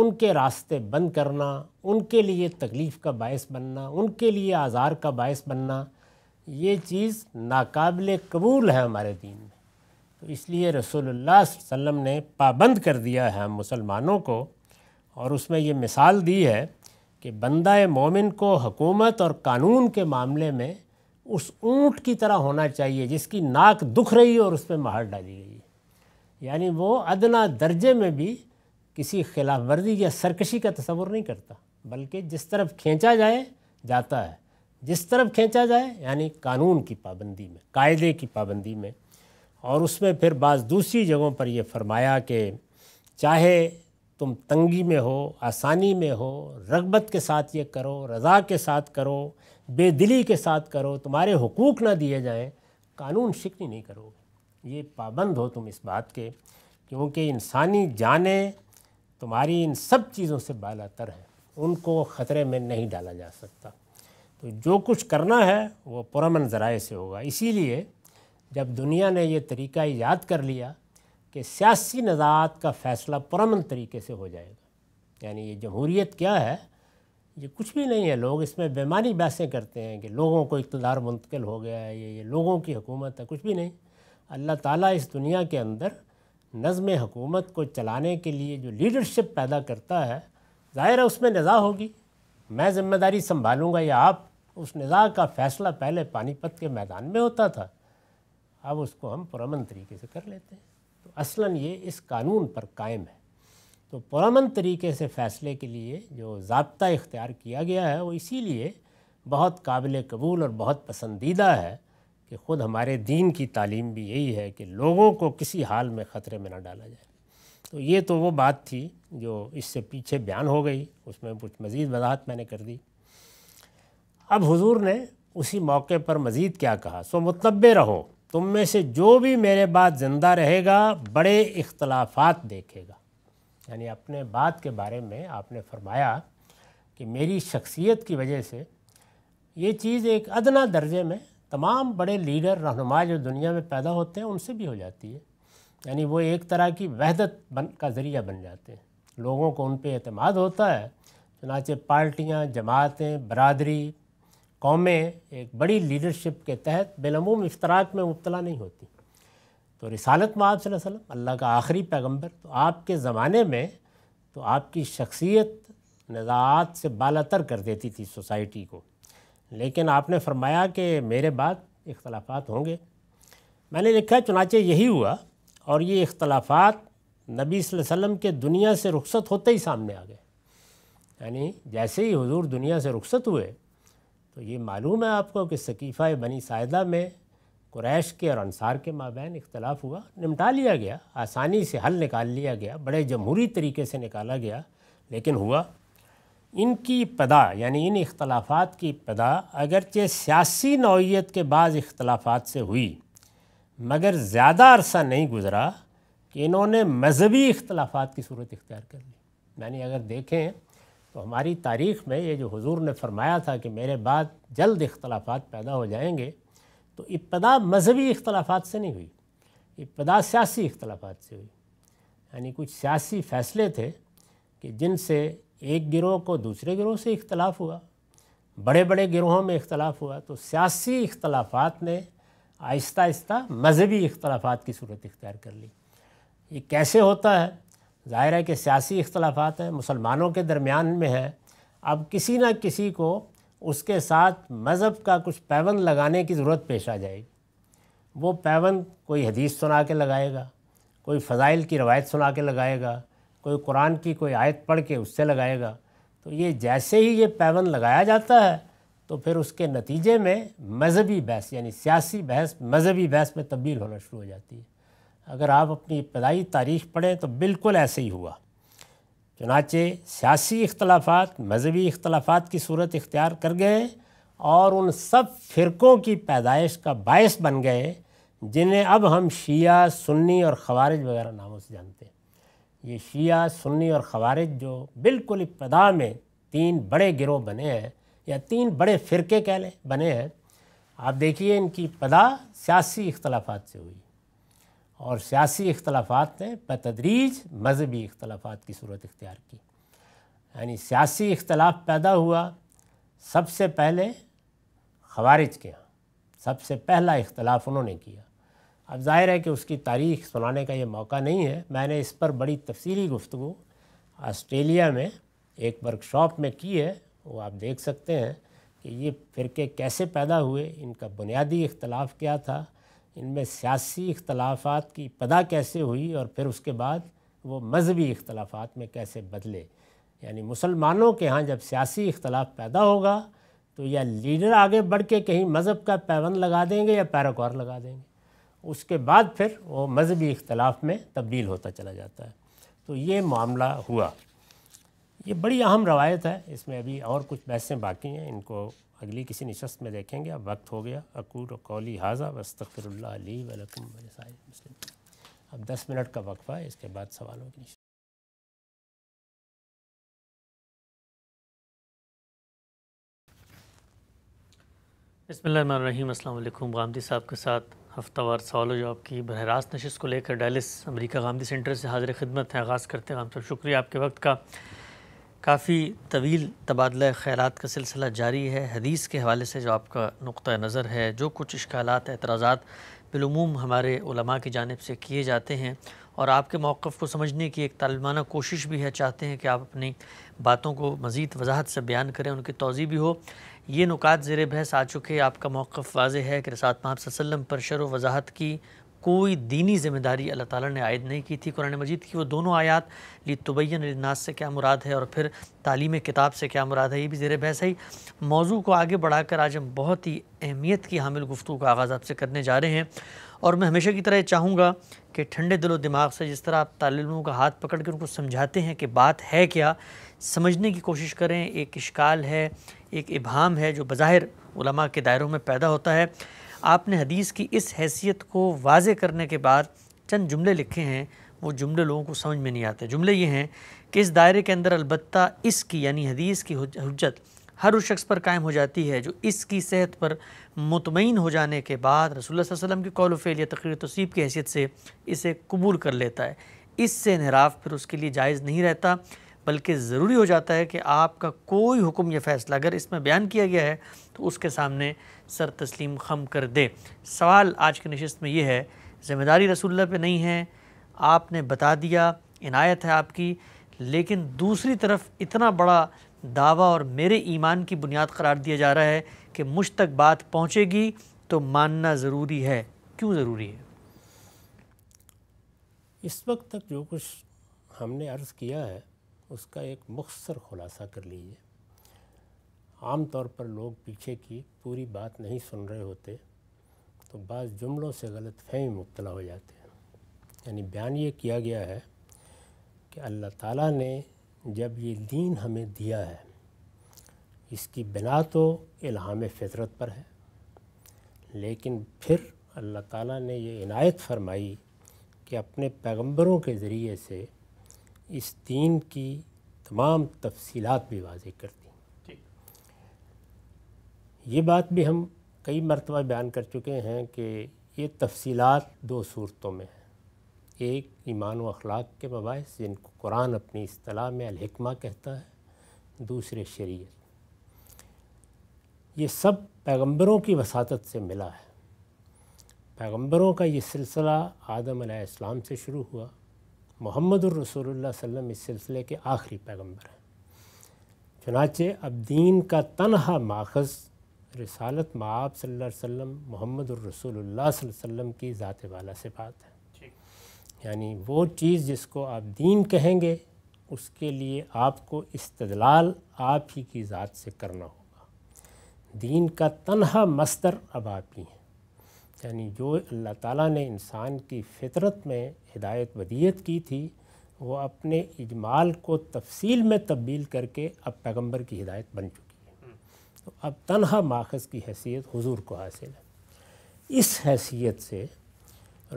उनके रास्ते बंद करना उनके लिए तकलीफ़ का बायस बनना उनके लिए आज़ार का बायस बनना ये चीज़ नाकबिल कबूल है हमारे दीन में तो इसलिए रसोल्ला वसम ने पाबंद कर दिया है मुसलमानों को और उसमें ये मिसाल दी है कि बंदा मोमिन को हकूमत और कानून के मामले में उस ऊँट की तरह होना चाहिए जिसकी नाक दुख रही है और उस पर महार डाली गई है यानी वो अदना दर्जे में भी किसी खिलाफ वर्जी या सरकशी का तस्वुर नहीं करता बल्कि जिस तरफ खींचा जाए जाता है जिस तरफ खींचा जाए यानी कानून की पाबंदी में कायदे की पाबंदी में और उसमें फिर बाज़ दूसरी जगहों पर यह फरमाया कि चाहे तुम तंगी में हो आसानी में हो रगबत के साथ ये करो रज़ा के साथ करो बेदिली के साथ करो तुम्हारे हकूक़ ना दिए जाएं कानून शिकनी नहीं करोगे ये पाबंद हो तुम इस बात के क्योंकि इंसानी जाने तुम्हारी इन सब चीज़ों से बाला तर हैं उनको ख़तरे में नहीं डाला जा सकता तो जो कुछ करना है वो पुरमन ज़राए से होगा इसीलिए जब दुनिया ने ये तरीका याद कर लिया कि सियासी नज़ात का फ़ैसला पुरमन तरीके से हो जाएगा यानी ये जमहूरीत क्या है ये कुछ भी नहीं है लोग इसमें बेमानी बहसें करते हैं कि लोगों को इकतदार मुंतकिल हो गया है ये ये लोगों की हुकूमत है कुछ भी नहीं अल्लाह ताला इस दुनिया के अंदर नज़म हुकूमत को चलाने के लिए जो लीडरशिप पैदा करता है ज़ाहिर है उसमें नज़ा होगी मैं ज़िम्मेदारी संभालूँगा या आप उस नज़ा का फ़ैसला पहले पानीपत के मैदान में होता था अब उसको हम पुरमन तरीके से कर लेते हैं असलन ये इस कानून पर कायम है तो पुरमन तरीके से फ़ैसले के लिए जो जबता इख्तियार किया गया है वो इसीलिए बहुत काबिल कबूल और बहुत पसंदीदा है कि ख़ुद हमारे दीन की तालीम भी यही है कि लोगों को किसी हाल में ख़तरे में ना डाला जाए तो ये तो वो बात थी जो इससे पीछे बयान हो गई उसमें कुछ मज़ीद वजाहत मैंने कर दी अब हुजूर ने उसी मौके पर मज़ीद क्या कहा सो मुतब रहो तुम में से जो भी मेरे बाद ज़िंदा रहेगा बड़े इख्तलाफात देखेगा यानी अपने बात के बारे में आपने फरमाया कि मेरी शख्सियत की वजह से ये चीज़ एक अदना दर्जे में तमाम बड़े लीडर रहनुमा जो दुनिया में पैदा होते हैं उनसे भी हो जाती है यानी वो एक तरह की वहदत बन का ज़रिया बन जाते हैं लोगों को उन पर अतमाद होता है चुनाचे पार्टियाँ जमातें बरदरी कौमें एक बड़ी लीडरशिप के तहत बेलमूम इफ्तराक में मुबतला नहीं होती तो रिसालत में आप अल्लाह का आखिरी पैगम्बर तो आपके ज़माने में तो आपकी शख्सियत नज़ात से तर कर देती थी सोसाइटी को लेकिन आपने फरमाया कि मेरे बाद इख्तलाफात होंगे मैंने लिखा चुनाचे यही हुआ और ये इख्लाफा नबी वसम के दुनिया से रुखसत होते ही सामने आ गए यानी जैसे ही हुजूर दुनिया से रुखसत हुए तो ये मालूम है आपको कि सकीफ़ा बनी सायदा में कुरैश के और अनसार के माबेन इख्तलाफ हुआ निमटा लिया गया आसानी से हल निकाल लिया गया बड़े जमहूरी तरीके से निकाला गया लेकिन हुआ इनकी पदा यानी इन इख्तलाफात की पदा अगरचे सियासी नौीयत के बाद इख्तलाफात से हुई मगर ज़्यादा अरसा नहीं गुज़रा कि इन्होंने मजहबी इख्तलाफात की सूरत इख्तियार कर ली यानी अगर देखें तो हमारी तारीख़ में ये जो हुजूर ने फरमाया था कि मेरे बाद जल्द इख्तलाफात पैदा हो जाएंगे तो इब्तदा मजहबी इख्तलाफात से नहीं हुई इब्तदा सियासी इख्तलाफात से हुई यानी कुछ सियासी फ़ैसले थे कि जिनसे एक गिरोह को दूसरे गिरोह से इख्तलाफ हुआ बड़े बड़े गिरोहों में इख्तलाफ हुआ तो सियासी इख्तलाफात ने आहिस्ता आहिस्ता मजहबी इख्तलाफात की सूरत इख्तियार कर ली ये कैसे होता है ज़ाहिर है कि सियासी इख्तलाफात हैं मुसलमानों के दरमियान में हैं अब किसी न किसी को उसके साथ मज़हब का कुछ पैवन लगाने की ज़रूरत पेश आ जाएगी वो पैवन कोई हदीस सुना के लगाएगा कोई फ़ज़ाइल की रवायत सुना के लगाएगा कोई कुरान की कोई आयत पढ़ के उससे लगाएगा तो ये जैसे ही ये पैवन लगाया जाता है तो फिर उसके नतीजे में मजहबी बहस यानी सियासी बहस मजहबी बहस में तब्दील होना शुरू हो जाती है अगर आप अपनी इब्तदाई तारीख़ पढ़ें तो बिल्कुल ऐसे ही हुआ चुनाचे सियासी इख्तलाफात मजहबी इख्तलाफात की सूरत इख्तियार कर गए और उन सब फ़िरक़ों की पैदाइश का बायस बन गए जिन्हें अब हम शिया सुन्नी और खवारिज वगैरह नामों से जानते हैं ये शिया सुन्नी और खवारिज जो बिल्कुल इब्तदा में तीन बड़े गिरोह बने हैं या तीन बड़े फ़िरके कह लें बने हैं आप देखिए इनकी इब्तदा सियासी इख्तलाफात से हुई और सियासी इख्तलाफात ने बतदरीज मजहबी इख्तलाफात की सूरत इख्तियार की यानी सियासी इख्तलाफ पैदा हुआ सबसे पहले खवारिज के यहाँ सबसे पहला इख्तलाफ उन्होंने किया अब जाहिर है कि उसकी तारीख सुनाने का ये मौका नहीं है मैंने इस पर बड़ी तफसीली गुफ्तु ऑस्ट्रेलिया में एक वर्कशॉप में की है वो आप देख सकते हैं कि ये फ़िरके कैसे पैदा हुए इनका बुनियादी इख्तलाफ क्या था इनमें सियासी इख्तलाफात की पदा कैसे हुई और फिर उसके बाद वो मजहबी इख्तलाफात में कैसे बदले यानी मुसलमानों के यहाँ जब सियासी इख्तलाफ पैदा होगा तो या लीडर आगे बढ़ के कहीं मज़हब का पैबंद लगा देंगे या पैरोकार लगा देंगे उसके बाद फिर वो मजहबी इख्तलाफ में तब्दील होता चला जाता है तो ये मामला हुआ ये बड़ी अहम रवायत है इसमें अभी और कुछ बहसें बाकी हैं इनको अगली किसी नशस्त में देखेंगे अब वक्त हो गया अकूर कौली हाजा वस्तफ़िरल्ली अब दस मिनट का वक्फ़ा है इसके बाद सवालों की बसमीम अल्लाम गांधी साहब के साथ हफ्तावार सवाल जवाब की बरह रास्त नशस्त को लेकर डेलिस अमरीका गांधी सेंटर से हाजिर खिदमत है आगाज़ करते हैं हम सब शुक्रिया आपके वक्त का काफ़ी तवील तबादला ख़्याल का सिलसिला जारी है हदीस के हवाले से जो आपका नुक़ नज़र है जो कुछ इश्काल एतराज़ात बिलूम हमारे उलमा की जानब से किए जाते हैं और आपके मौक़ को समझने की एक तालमाना कोशिश भी है चाहते हैं कि आप अपनी बातों को मज़ीद वजाहत से बयान करें उनकी तोज़ी भी हो ये नुकात ज़ेर बहस आ चुके आपका मौक़ वाज है कि रसात महब पर शर वजाहत की कोई दीनी ज़िम्मेदारी अल्लाह ताला ने आयद नहीं की थी कुरान मजीद की वो दोनों आयात ली तुबैन नाज से क्या मुराद है और फिर तालीम किताब से क्या मुराद है ये भी ज़ेर बहस ही मौजू को आगे बढ़ाकर आज हम बहुत ही अहमियत की हामिल गुफ्तु का आगाज़ आपसे करने जा रहे हैं और मैं हमेशा की तरह चाहूँगा कि ठंडे दिलो दिमाग से जिस तरह आप तालमों का हाथ पकड़ के उनको समझाते हैं कि बात है क्या समझने की कोशिश करें एक इश्काल है एक इबाम है जो बज़ाहिर उलमा के दायरों में पैदा होता है आपने हदीस की इस हैसियत को वाज करने के बाद चंद जुमले लिखे हैं वो जुमले लोगों को समझ में नहीं आते जुमले ये हैं कि इस दायरे के अंदर अलबत् इसकी यानी हदीस की हजत हर उस शख्स पर कायम हो जाती है जो इसकी सेहत पर मुतमिन हो जाने के बाद रसोल्ला वसम की कौल फ़ैल या तकरीर तसीब की हैसियत से इसे कबूल कर लेता है इससे नहराफ फिर उसके लिए जायज़ नहीं रहता बल्कि ज़रूरी हो जाता है कि आपका कोई हुक्म या फ़ैसला अगर इसमें बयान किया गया है तो उसके सामने सर तस्लीम खम कर दे सवाल आज की नशस्त में ये है ज़िम्मेदारी रसुल्ला पे नहीं है आपने बता दिया इनायत है आपकी लेकिन दूसरी तरफ इतना बड़ा दावा और मेरे ईमान की बुनियाद करार दिया जा रहा है कि मुझ तक बात पहुँचेगी तो मानना ज़रूरी है क्यों ज़रूरी है इस वक्त तक जो कुछ हमने अर्ज़ किया है उसका एक मुख्तर ख़ुलासा कर लीजिए आम तौर पर लोग पीछे की पूरी बात नहीं सुन रहे होते तो बाज़ जुमलों से गलत फहमी मुबतला हो जाते हैं यानी बयान ये किया गया है कि अल्लाह ताला ने जब ये दीन हमें दिया है इसकी बिना तो इल्हाम फितरत पर है लेकिन फिर अल्लाह ताला ने ये इनायत फरमाई कि अपने पैगंबरों के ज़रिए से इस दीन की तमाम तफसीलात भी वाज कर दी ये बात भी हम कई मरतबा बयान कर चुके हैं कि ये तफसीलात दो सूरतों में हैं एक ईमान व अखलाक के मबास जिनको कुरान अपनी असलाह में अलहमा कहता है दूसरे शरीयत ये सब पैगंबरों की वसात से मिला है पैगंबरों का ये सिलसिला आदम अलैहिस्सलाम से शुरू हुआ मोहम्मद रसोल्ला वसम इस सिलसिले के आखिरी पैगम्बर हैं चुनाचे अब दीन का तनहा माखज़ रसालत माब सल्ला मोहम्मद रसोल्ला की ज़ात वाला से बात है यानी वो चीज़ जिसको आप दीन कहेंगे उसके लिए आपको इस्तलाल आप ही की ज़ात से करना होगा दीन का तनहा मस्तर अब आप ही हैं यानी जो अल्लाह ताला ने इंसान की फितरत में हिदायत वदियत की थी वो अपने इजमाल को तफसील में तब्दील करके अब पैगंबर की हिदायत बन चुकी है हम्म। तो अब तनहा माखज़ की हैसियत हुजूर को हासिल है इस हैसियत से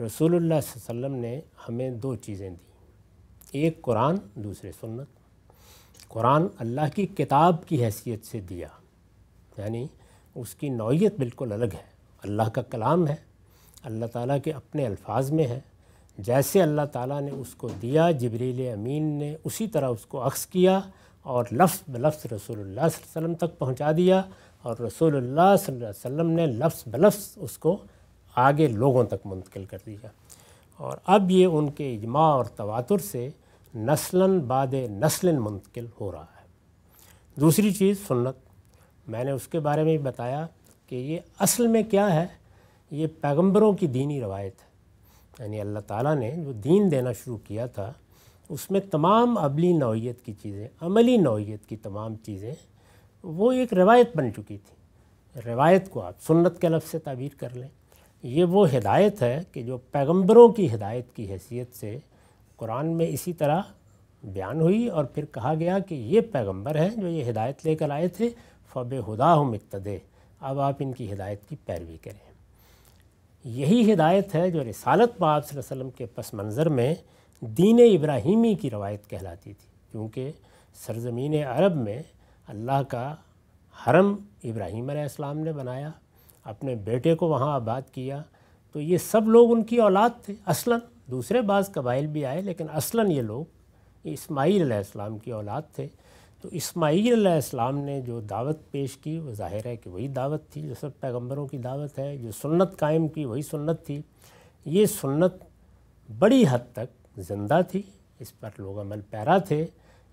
रसूलुल्लाह वसल्लम ने हमें दो चीज़ें दी एक कुरान दूसरे सुन्नत कुरान अल्लाह की किताब की हैसियत से दिया यानी उसकी नौीयत बिल्कुल अलग है अल्लाह का कलाम है अल्लाह ताला के अपने अल्फाज में है जैसे अल्लाह ताला ने उसको दिया जबरील अमीन ने उसी तरह उसको अक्स किया और लफ्स बलफ्स रसोल्ला वसम तक पहुँचा दिया और रसोल्ला वसम ने लफ्स बलफ्स उसको आगे लोगों तक मुंतकिल कर दिया और अब ये उनके इजमा और तवातुर से नस्लन बाद नस्ल मुंतकिल हो रहा है दूसरी चीज़ सुन्नत मैंने उसके बारे में भी बताया कि ये असल में क्या है ये पैगंबरों की दीनी रवायत है यानी अल्लाह ताला ने जो दीन देना शुरू किया था उसमें तमाम अबली नौीयत की चीज़ें अमली नौीयत की तमाम चीज़ें वो एक रवायत बन चुकी थी रवायत को आप सुन्नत के लफ्ज़ से तबीर कर लें ये वो हिदायत है कि जो पैगंबरों की हिदायत की हैसियत से कुरान में इसी तरह बयान हुई और फिर कहा गया कि ये पैगंबर हैं जो ये हिदायत लेकर आए थे फ़ब हदा हम इतदे अब आप इनकी हिदायत की पैरवी करें यही हिदायत है जो रसालत बाब वसम के पस मंज़र में दीन इब्राहिमी की रवायत कहलाती थी क्योंकि सरजमीन अरब में अल्लाह का हरम इब्राहिम इस्लाम ने बनाया अपने बेटे को वहाँ आबाद किया तो ये सब लोग उनकी औलाद थे असला दूसरे बाज़ कबाइल भी आए लेकिन असला ये लोग इस्माईल की औलाद थे तो इसमाईल ने जो दावत पेश की वो ज़ाहिर है कि वही दावत थी जो सब पैगम्बरों की दावत है जो सुन्नत कायम की वही सुन्नत थी ये सुन्नत बड़ी हद तक ज़िंदा थी इस पर लोग अमल पैरा थे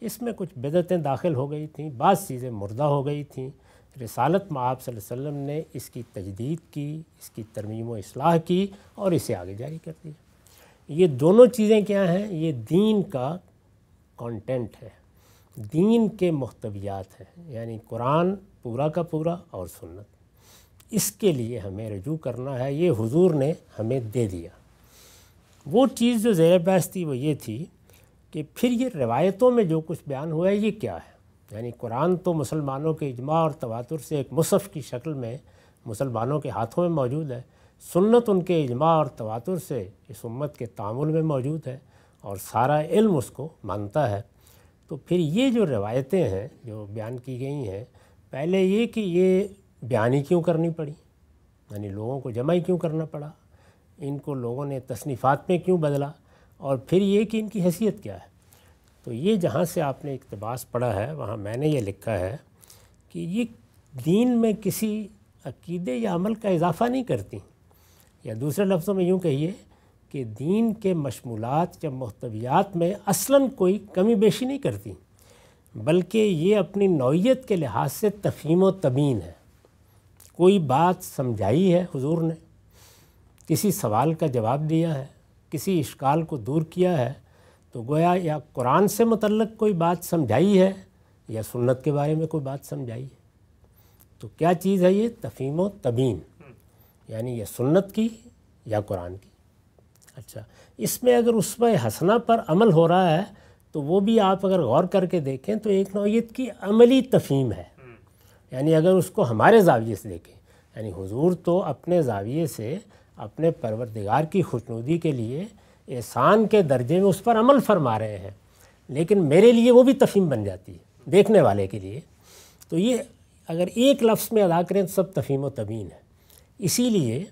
इसमें कुछ बिदतें दाखिल हो गई थी बाद चीज़ें मुर्दा हो गई थी रिसालत आप वसम ने इसकी तजदीद की इसकी तरमीम असलाह की और इसे आगे जारी कर दिया ये दोनों चीज़ें क्या हैं ये दीन का कंटेंट है दीन के महतवियात हैं यानी कुरान पूरा का पूरा और सुन्नत इसके लिए हमें रजू करना है ये हुजूर ने हमें दे दिया वो चीज़ जो ज़ैर बहस थी वो ये थी कि फिर ये रवायतों में जो कुछ बयान हुआ है ये क्या है यानी कुरान तो मुसलमानों के इजमा और तवातुर से एक मुसफ़ की शक्ल में मुसलमानों के हाथों में मौजूद है सुन्नत उनके इजमा और तवातुर से इस उम्मत के तामुल में मौजूद है और सारा इल्म उसको मानता है तो फिर ये जो रवायतें हैं जो बयान की गई हैं पहले ये कि ये बयानी क्यों करनी पड़ी यानी लोगों को जमा ही क्यों करना पड़ा इनको लोगों ने तसनीफ़ात में क्यों बदला और फिर ये कि इनकी हैसियत क्या है तो ये जहाँ से आपने इकतबास पढ़ा है वहाँ मैंने ये लिखा है कि ये दीन में किसी अकीदे या अमल का इजाफ़ा नहीं करती या दूसरे लफ्ज़ों में यूँ कहिए कि दीन के मशमूलत या महतवियात में असला कोई कमी बेशी नहीं करती बल्कि ये अपनी नौीयत के लिहाज से तफीम व तबीन है कोई बात समझाई है हजूर ने किसी सवाल का जवाब दिया है किसी इश्काल को दूर किया है तो गोया या कुरान से मतलब कोई बात समझाई है या सुन्नत के बारे में कोई बात समझाई है तो क्या चीज़ है ये तफीम तबीन यानी यह सुन्नत की या कुरान की अच्छा इसमें अगर उसमें हंसना पर अमल हो रहा है तो वो भी आप अगर गौर करके देखें तो एक नौीयत की अमली तफीम है यानी अगर उसको हमारे जाविये से देखें यानी हुजूर तो अपने जाविये से अपने परवरदिगार की खुशनुदी के लिए एहसान के दर्जे में उस पर अमल फरमा रहे हैं लेकिन मेरे लिए वो भी तफीम बन जाती है देखने वाले के लिए तो ये अगर एक लफ्ज़ में अदा करें तो सब तफीम व तबीन है इसीलिए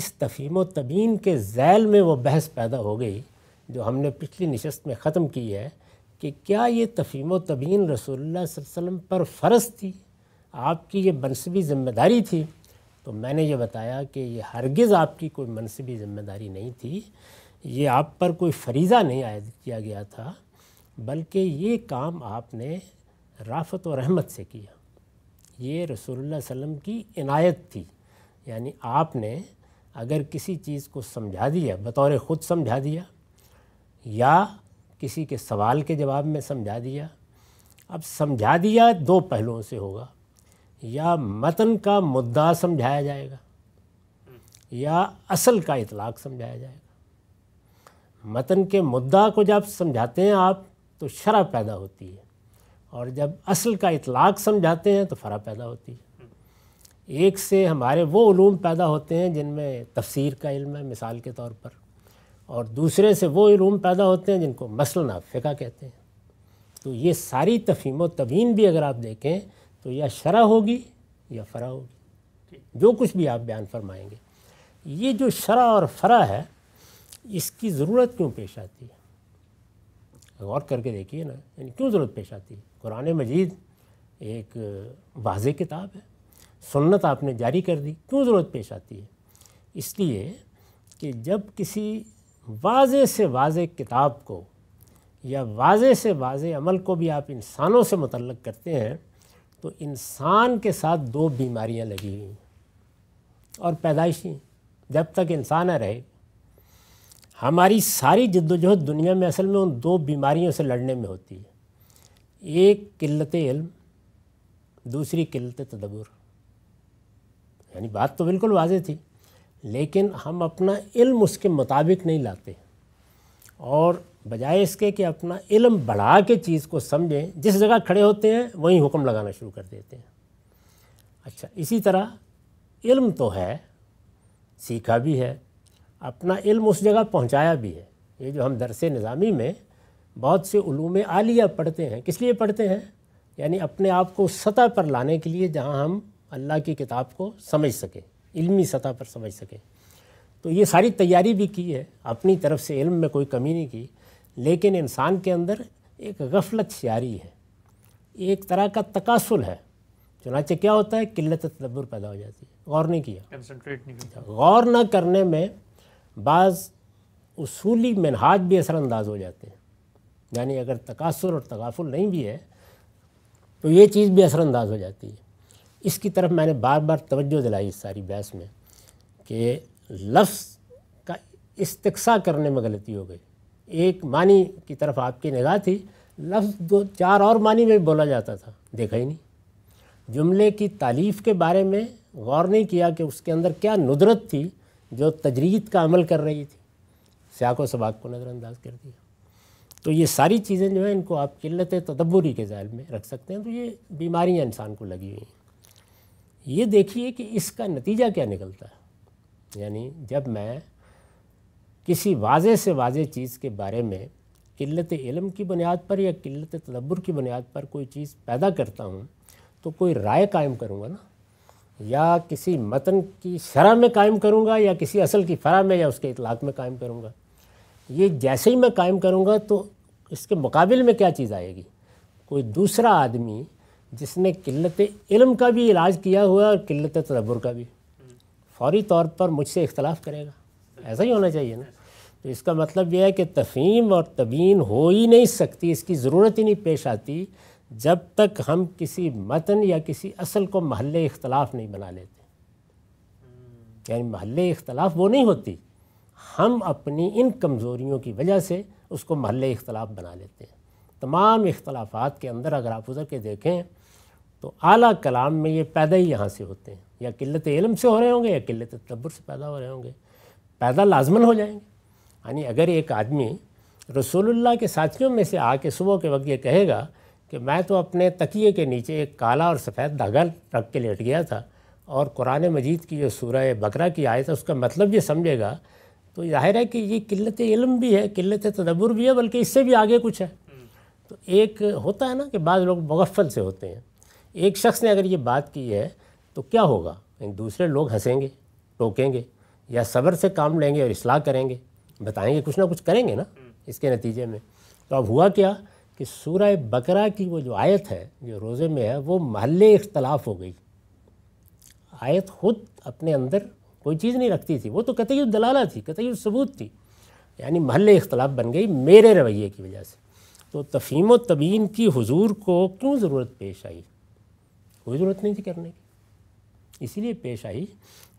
इस तफीम तबीन के जैल में वो बहस पैदा हो गई जो हमने पिछली नशस्त में ख़त्म की है कि क्या ये तफीम तबीन रसोल्ला वसम पर फ़र्ज़ थी आपकी ये मनसबी ज़िम्मेदारी थी तो मैंने ये बताया कि ये हरगिज़ आपकी कोई मनसबी ज़िम्मेदारी नहीं थी ये आप पर कोई फरीज़ा नहीं आयद किया गया था बल्कि ये काम आपने राफत और रहमत से किया ये रसोल्ला वसम की इनायत थी यानी आपने अगर किसी चीज़ को समझा दिया बतौर ख़ुद समझा दिया या किसी के सवाल के जवाब में समझा दिया अब समझा दिया दो पहलुओं से होगा या मतन का मुद्दा समझाया जाएगा या असल का इतलाक समझाया जाएगा मतन के मुद्दा को जब समझाते हैं आप तो शरा पैदा होती है और जब असल का इतलाक समझाते हैं तो फ़रा पैदा होती है एक से हमारे वो ूम पैदा होते हैं जिनमें तफसीर का इल्म है मिसाल के तौर पर और दूसरे से वो इलूम पैदा होते हैं जिनको मसलन फ़िका कहते हैं तो ये सारी व तवीन भी अगर आप देखें तो या शरा होगी या फ़रा होगी जो कुछ भी आप बयान फरमाएंगे ये जो शरा और फ़रा है इसकी ज़रूरत क्यों पेश आती है गौर करके देखिए ना यानी क्यों ज़रूरत पेश आती है कुरान मजीद एक वाज किताब है सुन्नत आपने जारी कर दी क्यों ज़रूरत पेश आती है इसलिए कि जब किसी वाज से वाज किताब को या वाज से वाज अमल को भी आप इंसानों से मुतल करते हैं तो इंसान के साथ दो बीमारियां लगी हुई हैं और पैदाइशी जब तक इंसान है रहे हमारी सारी जद्दोजहद दुनिया में असल में उन दो बीमारियों से लड़ने में होती है एक किल्लत इल्म दूसरी किल्लत तदबुर यानी बात तो बिल्कुल वाजे थी लेकिन हम अपना इल्म उसके मुताबिक नहीं लाते और बजाय इसके कि अपना इल्म बढ़ा के चीज़ को समझें जिस जगह खड़े होते हैं वहीं हुक्म लगाना शुरू कर देते हैं अच्छा इसी तरह इल्म तो है सीखा भी है अपना इल्म उस जगह पहुंचाया भी है ये जो हम दरस निज़ामी में बहुत से ूम आलिया पढ़ते हैं किस लिए पढ़ते हैं यानी अपने आप को उस सतह पर लाने के लिए जहाँ हम अल्लाह की किताब को समझ सके इल्मी सतह पर समझ सके तो ये सारी तैयारी भी की है अपनी तरफ से इल्म में कोई कमी नहीं की लेकिन इंसान के अंदर एक गफलत शारी है एक तरह का तकासुल है चुनाचे क्या होता है किल्लत तदब्बर पैदा हो जाती है गौर नहीं किया नहीं किया अच्छा, गौर ना करने में बाज़ उसूली भी असरानंदाज हो जाते हैं यानी अगर तकासुर और तगाफुल नहीं भी है तो ये चीज़ भी असरानंदाज हो जाती है इसकी तरफ मैंने बार बार तवज्जो दिलाई इस सारी बहस में कि लफ्ज़ का इस्तकसा करने में गलती हो गई एक मानी की तरफ आपकी निगाह थी लफ्ज़ दो चार और मानी में बोला जाता था देखा ही नहीं जुमले की तालीफ़ के बारे में गौर नहीं किया कि उसके अंदर क्या नुदरत थी जो तजरीद का अमल कर रही थी स्याक व सबाक को नज़रअंदाज कर दिया तो ये सारी चीज़ें जो हैं इनको आप किल्लत तदब्बरी के जाल में रख सकते हैं तो ये बीमारियाँ इंसान को लगी हुई हैं ये देखिए कि इसका नतीजा क्या निकलता है यानी जब मैं किसी वाजे से वाजे चीज़ के बारे में किल्लत इलम की बुनियाद पर या किल्लत तदब्बर की बुनियाद पर कोई चीज़ पैदा करता हूँ तो कोई राय कायम करूँगा ना या किसी मतन की शरह में कायम करूँगा या किसी असल की फ़रा में या उसके इतलाक़ में कायम करूँगा ये जैसे ही मैं कायम करूँगा तो इसके मुकाबले में क्या चीज़ आएगी कोई दूसरा आदमी जिसने किल्लत इल्म का भी इलाज किया हुआ और किल्लत तदब्बर का भी फौरी तौर पर मुझसे इख्तलाफ करेगा ऐसा ही होना चाहिए ना तो इसका मतलब यह है कि तफहीम और तबीन हो ही नहीं सकती इसकी ज़रूरत ही नहीं पेश आती जब तक हम किसी मतन या किसी असल को महल इख्तलाफ नहीं बना लेते यानी महल इख्तलाफ वो नहीं होती हम अपनी इन कमज़ोरियों की वजह से उसको महल इख्तलाफ बना लेते हैं तमाम इख्तलाफात के अंदर अगर आप उधर के देखें तो आला कलाम में ये पैदा ही यहाँ से होते हैं या किल्लत इलम से हो रहे होंगे या किल्लत तब्बर से पैदा हो रहे होंगे पैदा लाजमन हो जाएंगे यानी अगर एक आदमी रसूलुल्लाह के साथियों में से आके सुबह के वक्त ये कहेगा कि मैं तो अपने तकिए के नीचे एक काला और सफ़ेद धागा रख के लेट गया था और कुरान मजीद की जो सूरह बकरा की आयत है उसका मतलब ये समझेगा तो जाहिर है कि ये किल्लत इलम भी है किल्लत तदब्बर भी है बल्कि इससे भी आगे कुछ है तो एक होता है ना कि बाद लोग मुगफ़ल से होते हैं एक शख्स ने अगर ये बात की है तो क्या होगा दूसरे लोग हंसेंगे टोकेंगे या सब्र से काम लेंगे और इसलाह करेंगे बताएंगे कुछ ना कुछ करेंगे ना इसके नतीजे में तो अब हुआ क्या कि सूर बकरा की वो जो आयत है जो रोज़े में है वो महल्ले इख्तलाफ हो गई आयत खुद अपने अंदर कोई चीज़ नहीं रखती थी वो तो कतई दलाला थी कतई सबूत थी यानी महल इख्तलाफ बन गई मेरे रवैये की वजह से तो तफीम तबीन की हजूर को क्यों ज़रूरत पेश आई कोई ज़रूरत नहीं थी करने की इसीलिए पेश आई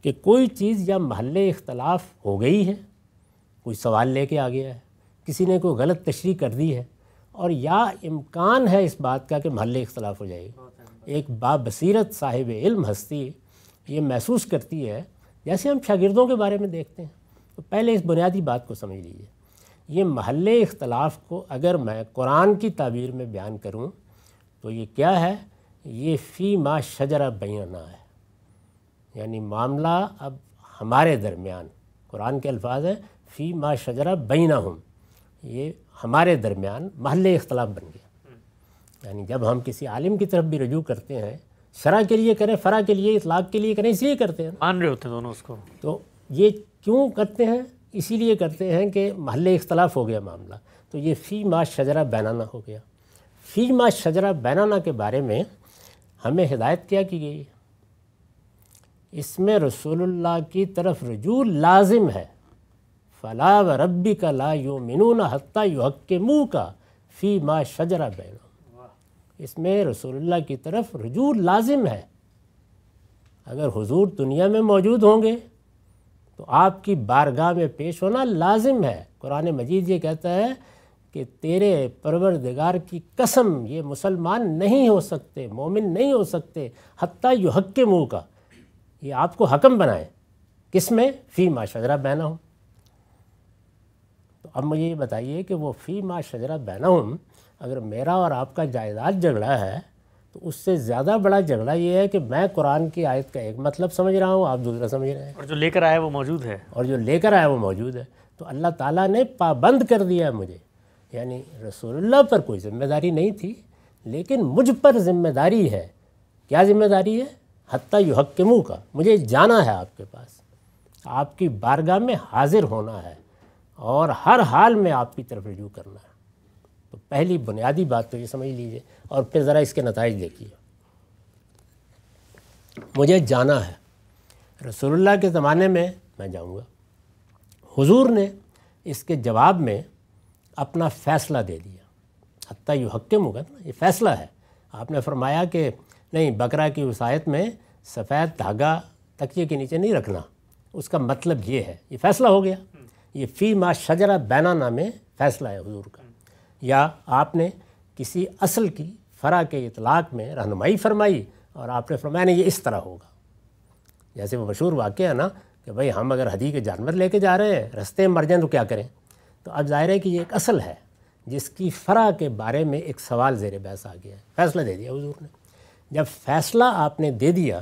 कि कोई चीज़ या महल इख्तलाफ हो गई है कोई सवाल लेके आ गया है किसी ने कोई गलत तशरी कर दी है और या इम्कान है इस बात का कि महल इख्तलाफ हो जाएगा एक बाबसीरत साहिब इल्म हस्ती ये महसूस करती है जैसे हम शागिर्दों के बारे में देखते हैं तो पहले इस बुनियादी बात को समझ लीजिए ये महल इख्तलाफ को अगर मैं कुरान की ताबीर में बयान करूँ तो ये क्या है ये फ़ी मा शजरा बैना है यानी मामला अब हमारे दरमियान कुरान के अल्फाज हैं फ़ी मा शजरा बैना हम ये हमारे दरमियान महल इख्तलाफ बन गया यानी जब हम किसी आलिम की तरफ भी रजू करते हैं शरा के लिए करें फ़रा के लिए इतलाक़ के लिए करें इसलिए करते हैं मान रहे होते हैं दोनों उसको तो ये क्यों करते हैं इसीलिए करते हैं कि महल इख्तलाफ हो गया मामला तो ये फ़ी मा शजरा बैनाना हो गया फ़ी मा शजरा बैनाना के बारे में हमें हिदायत क्या की गई इसमें रसूलुल्लाह की तरफ रजू लाजिम है फ़ला व रबी का ला यो मिनून हती यू हक के मुँह का फ़ी माँ शजरा बैन इसमें रसूलुल्लाह की तरफ रजू लाजिम है अगर हुजूर दुनिया में मौजूद होंगे तो आपकी बारगाह में पेश होना लाजिम है कुरान मजीद ये कहता है कि तेरे परवरदगार की कसम ये मुसलमान नहीं हो सकते मोमिन नहीं हो सकते हती यु हक के मुँह का ये आपको हकम बनाए किस में फ़ी मा शजरा हूँ तो अब मुझे ये बताइए कि वो फ़ी मा शजरा हूँ अगर मेरा और आपका जायदाद झगड़ा है तो उससे ज़्यादा बड़ा झगड़ा ये है कि मैं कुरान की आयत का एक मतलब समझ रहा हूँ आप दूसरा समझ रहे हैं और जो लेकर आया वो मौजूद है और जो लेकर आया वो मौजूद है तो अल्लाह ताला ने पाबंद कर दिया है मुझे यानी रसूलुल्लाह पर कोई ज़िम्मेदारी नहीं थी लेकिन मुझ पर ज़िम्मेदारी है क्या ज़िम्मेदारी है हती मुँह का मुझे जाना है आपके पास आपकी बारगाह में हाजिर होना है और हर हाल में आपकी तरफ रजू करना है तो पहली बुनियादी बात तो ये समझ लीजिए और फिर ज़रा इसके नतज देखिए मुझे जाना है रसूलुल्लाह के ज़माने में मैं जाऊँगा हुजूर ने इसके जवाब में अपना फ़ैसला दे दिया हती यू हक्म होगा ना ये फ़ैसला है आपने फरमाया कि नहीं बकरा की वसायत में सफ़ेद धागा तकिए के नीचे नहीं रखना उसका मतलब ये है ये फ़ैसला हो गया ये फ़ी मा शजरा बैनाना में फ़ैसला है हजूर का या आपने किसी असल की फ़रा के इतलाक़ में रहनमाई फरमाई और आपने फरमाया नहीं ये इस तरह होगा जैसे वो मशहूर वाक़ है ना कि भाई हम अगर हदी के जानवर लेके जा रहे हैं रस्ते में मर जाएँ तो क्या करें तो अब ज़ाहिर है कि ये एक असल है जिसकी फ़रा के बारे में एक सवाल जेर बहस आ गया है फ़ैसला दे दिया हजूर ने जब फ़ैसला आपने दे दिया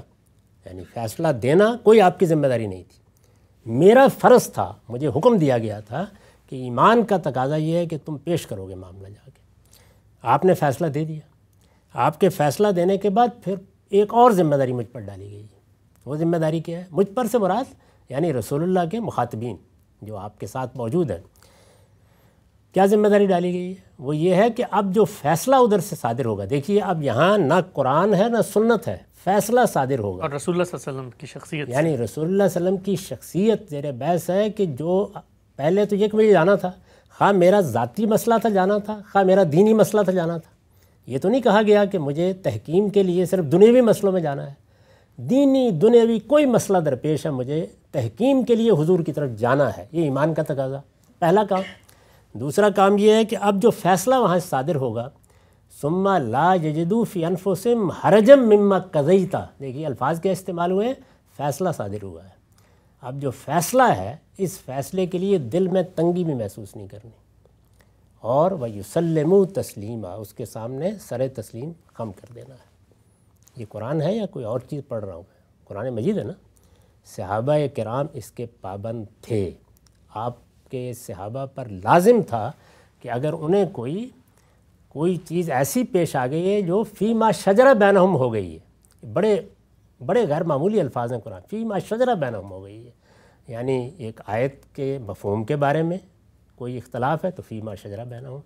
यानी फ़ैसला देना कोई आपकी ज़िम्मेदारी नहीं थी मेरा फ़र्ज़ था मुझे हुक्म दिया गया था कि ईमान का तकाजा ये है कि तुम पेश करोगे मामला जाके आपने फ़ैसला दे दिया आपके फ़ैसला देने के बाद फिर एक और ज़िम्मेदारी मुझ पर डाली गई है वो ज़िम्मेदारी क्या है मुझ पर से मुराद यानी रसूलुल्लाह के मुखातबीन जो आपके साथ मौजूद हैं क्या जिम्मेदारी डाली गई है वो ये है कि अब जो फैसला उधर से सादिर होगा देखिए अब यहाँ ना कुरान है ना सुन्नत है फैसला सादिर होगा और रसूल वसल्लम की शख्सियत यानी रसूल वसल्लम की शख्सियत जेर बहस है कि जो पहले तो ये कि मुझे जाना था हाँ मेरा ज़ाती मसला था जाना था हाँ मेरा दीनी मसला था जाना था ये तो नहीं कहा गया कि मुझे तहकीम के लिए सिर्फ दुनियावी मसलों में जाना है दीनी दुनियावी कोई मसला दरपेश है मुझे तहकीम के लिए हुजूर की तरफ जाना है ये ईमान का तकाजा पहला काम दूसरा काम यह है कि अब जो फैसला वहाँ सादिर होगा सुम्मा ला यजदूफ़ी अनफोसम हरजम मम्मा कज़ईता देखिए अल्फाज क्या इस्तेमाल हुए हैं फ़ैसला सादिर हुआ है अब जो फ़ैसला है इस फैसले के लिए दिल में तंगी भी महसूस नहीं करनी और वयुसलम तस्लीमा उसके सामने सर तस्लीम कम कर देना है ये कुरान है या कोई और चीज़ पढ़ रहा हूँ मैं कुरान मजीद है ना सहाबा कराम इसके पाबंद थे आप के सहाबा पर लाजिम था कि अगर उन्हें कोई कोई चीज़ ऐसी पेश आ गई है जो फ़ीमा शजरा बैनहम हो गई है बड़े बड़े गैर मामूली अल्फाज हैं कुरान फ़ीमा शजरा बैनहम हो गई है यानी एक आयत के मफहम के बारे में कोई इख्तलाफ है तो फ़ीमा शजरा बैनहम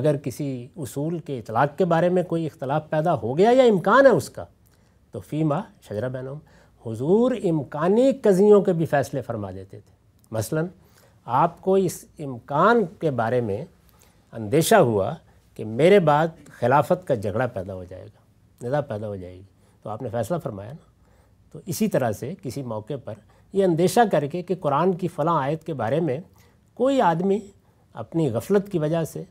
अगर किसी उसूल के इतलाक़ के बारे में कोई इख्तलाफ पैदा हो गया या इम्कान है उसका तो फ़ीमा शजरा बैनहम हजूर इम्कानी कज़ियों के भी फ़ैसले फरमा देते थे मसला आपको इस इम्कान के बारे में अंदेशा हुआ कि मेरे बाद खिलाफत का झगड़ा पैदा हो जाएगा निदा पैदा हो जाएगी तो आपने फैसला फरमाया ना तो इसी तरह से किसी मौके पर ये अंदेशा करके कि कुरान की फ़लाँ आयत के बारे में कोई आदमी अपनी गफलत की वजह से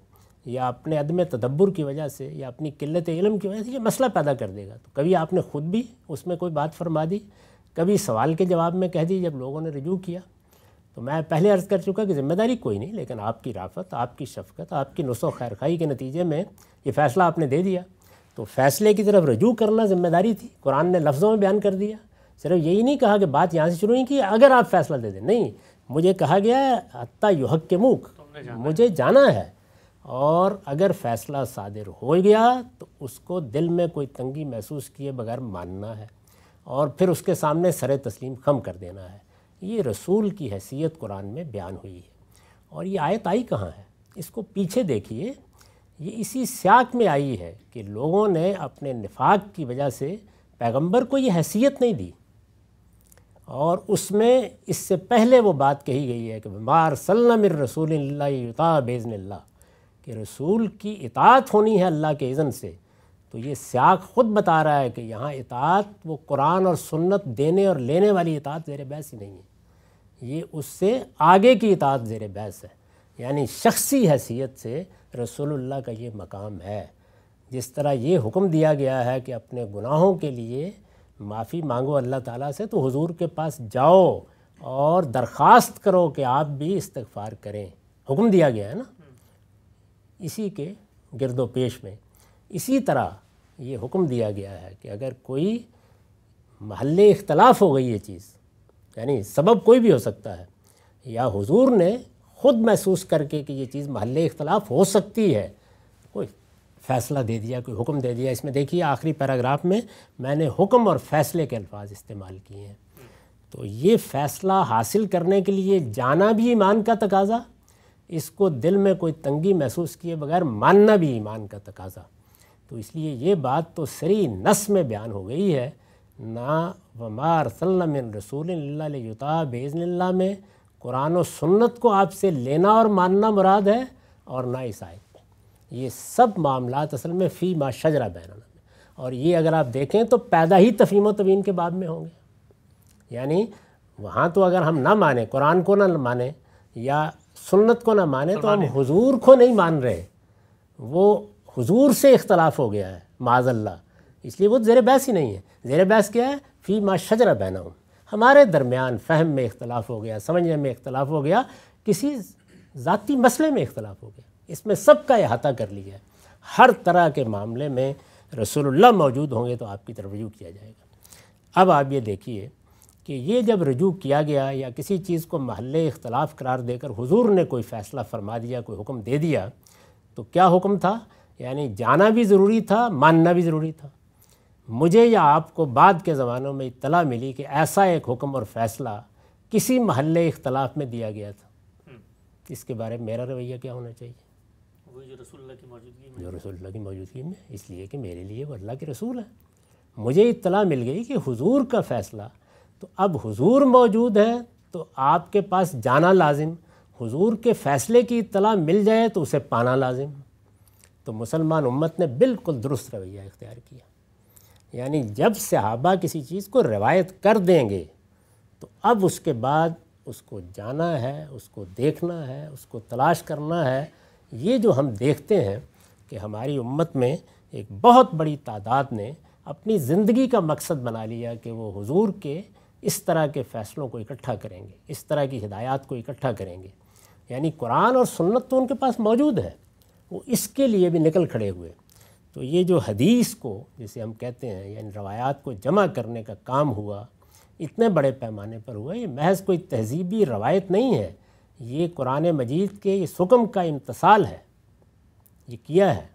या अपने अदम तदब्बर की वजह से या अपनी किल्लत इलम की वजह से ये मसला पैदा कर देगा तो कभी आपने ख़ुद भी उसमें कोई बात फरमा दी कभी सवाल के जवाब में कह दी जब लोगों ने रजू किया तो मैं पहले अर्ज़ कर चुका कि ज़िम्मेदारी कोई नहीं लेकिन आपकी राफत आपकी शफकत आपकी नुस्ख खैर खाई के नतीजे में ये फ़ैसला आपने दे दिया तो फ़ैसले की तरफ रजू करना ज़िम्मेदारी थी कुरान ने लफ्ज़ों में बयान कर दिया सिर्फ यही नहीं कहा कि बात यहाँ से शुरू नहीं की अगर आप फ़ैसला दे दें नहीं मुझे कहा गया अत्ता युहक के मुख मुझे जाना है और अगर फ़ैसला सादिर हो गया तो उसको दिल में कोई तंगी महसूस किए बगैर मानना है और फिर उसके सामने सर तस्लीम खम कर देना है ये रसूल की हैसियत कुरान में बयान हुई है और ये आयत आई कहाँ है इसको पीछे देखिए ये इसी सियाक में आई है कि लोगों ने अपने निफाक की वजह से पैगंबर को ये हैसियत नहीं दी और उसमें इससे पहले वो बात कही गई है कि मार सल्लम रसूल युता बेज़न कि रसूल की इतात होनी है अल्लाह के इज़न से तो ये सियाक ख़ुद बता रहा है कि यहाँ इतात वो कुरान और सुन्नत देने और लेने वाली इतात ज़ेर बहस नहीं है ये उससे आगे की इतात ज़ेर बहस है यानी शख्सी हैसियत से रसोल्ला का ये मकाम है जिस तरह ये हुक्म दिया गया है कि अपने गुनाहों के लिए माफ़ी मांगो अल्लाह ताला से तो हुजूर के पास जाओ और दरख्वास्त करो कि आप भी इस्तगफार करें हुक्म दिया गया है ना इसी के गिरदो में इसी तरह ये हुक्म दिया गया है कि अगर कोई महल इख्तलाफ हो गई ये चीज़ यानी सबब कोई भी हो सकता है या हुजूर ने ख़ुद महसूस करके कि ये चीज़ महल इख्तलाफ हो सकती है कोई फ़ैसला दे दिया कोई हुक्म दे दिया इसमें देखिए आखिरी पैराग्राफ में मैंने हुक्म और फ़ैसले के अल्फाज इस्तेमाल किए हैं तो ये फ़ैसला हासिल करने के लिए जाना भी ईमान का तकाजा इसको दिल में कोई तंगी महसूस किए बगैर मानना भी ईमान का तकाजा तो इसलिए ये बात तो सरी नस में बयान हो गई है ना रसूल रसूलता बेज़नल्ला में कुरान और सुन्नत को आपसे लेना और मानना मुराद है और ना इस आयत में ये सब मामला असल में फ़ी मा शजरा बैन में और ये अगर आप देखें तो पैदा ही तफीम तवीन के बाद में होंगे यानी वहाँ तो अगर हम ना माने कुरान को ना माने या सुन्नत को ना माने तो हम हुजूर को नहीं मान रहे वो हुजूर से इख्तलाफ हो गया है माजल्ला इसलिए वो ज़ेर बहस ही नहीं है ज़ेर बहस क्या है फ़ी मा शजरा बहना हमारे दरमियान फ़हम में इख्तलाफ हो गया समझने में इख्तलाफ हो गया किसी ज़ाती मसले में इख्तलाफ हो गया इसमें सब का अहाता कर लिया है हर तरह के मामले में रसोल्ला मौजूद होंगे तो आपकी तरफ रजू किया जाएगा अब आप ये देखिए कि ये जब रजू किया गया या किसी चीज़ को महल इख्तलाफ करार देकर हुजूर ने कोई फ़ैसला फरमा दिया कोई हुक्म दे दिया तो क्या हुक्म था यानी जाना भी ज़रूरी था मानना भी ज़रूरी था मुझे या आपको बाद के ज़मानों में इतला मिली कि ऐसा एक हुक्म और फैसला किसी महल इख्तलाफ में दिया गया था हम्म। इसके बारे में मेरा रवैया क्या होना चाहिए वो जो रसूलुल्लाह की मौजूदगी में की मौजूदगी में इसलिए कि मेरे लिए वो अल्लाह के रसूल है मुझे इतला मिल गई कि हुजूर का फ़ैसला तो अब हुजूर मौजूद है तो आपके पास जाना लाजिम हुजूर के फ़ैसले की इतला मिल जाए तो उसे पाना लाजिम तो मुसलमान उम्मत ने बिल्कुल दुरुस्त रवैया इख्तियार किया यानी जब सहाबा किसी चीज़ को रिवायत कर देंगे तो अब उसके बाद उसको जाना है उसको देखना है उसको तलाश करना है ये जो हम देखते हैं कि हमारी उम्मत में एक बहुत बड़ी तादाद ने अपनी ज़िंदगी का मकसद बना लिया कि वो हुजूर के इस तरह के फ़ैसलों को इकट्ठा करेंगे इस तरह की हिदायत को इकट्ठा करेंगे यानी कुरान और सुन्नत तो उनके पास मौजूद है वो इसके लिए भी निकल खड़े हुए तो ये जो हदीस को जिसे हम कहते हैं यानी रवायात को जमा करने का काम हुआ इतने बड़े पैमाने पर हुआ ये महज कोई तहजीबी रवायत नहीं है ये कुरान मजीद के इस हुक्म का इम्तसाल है ये किया है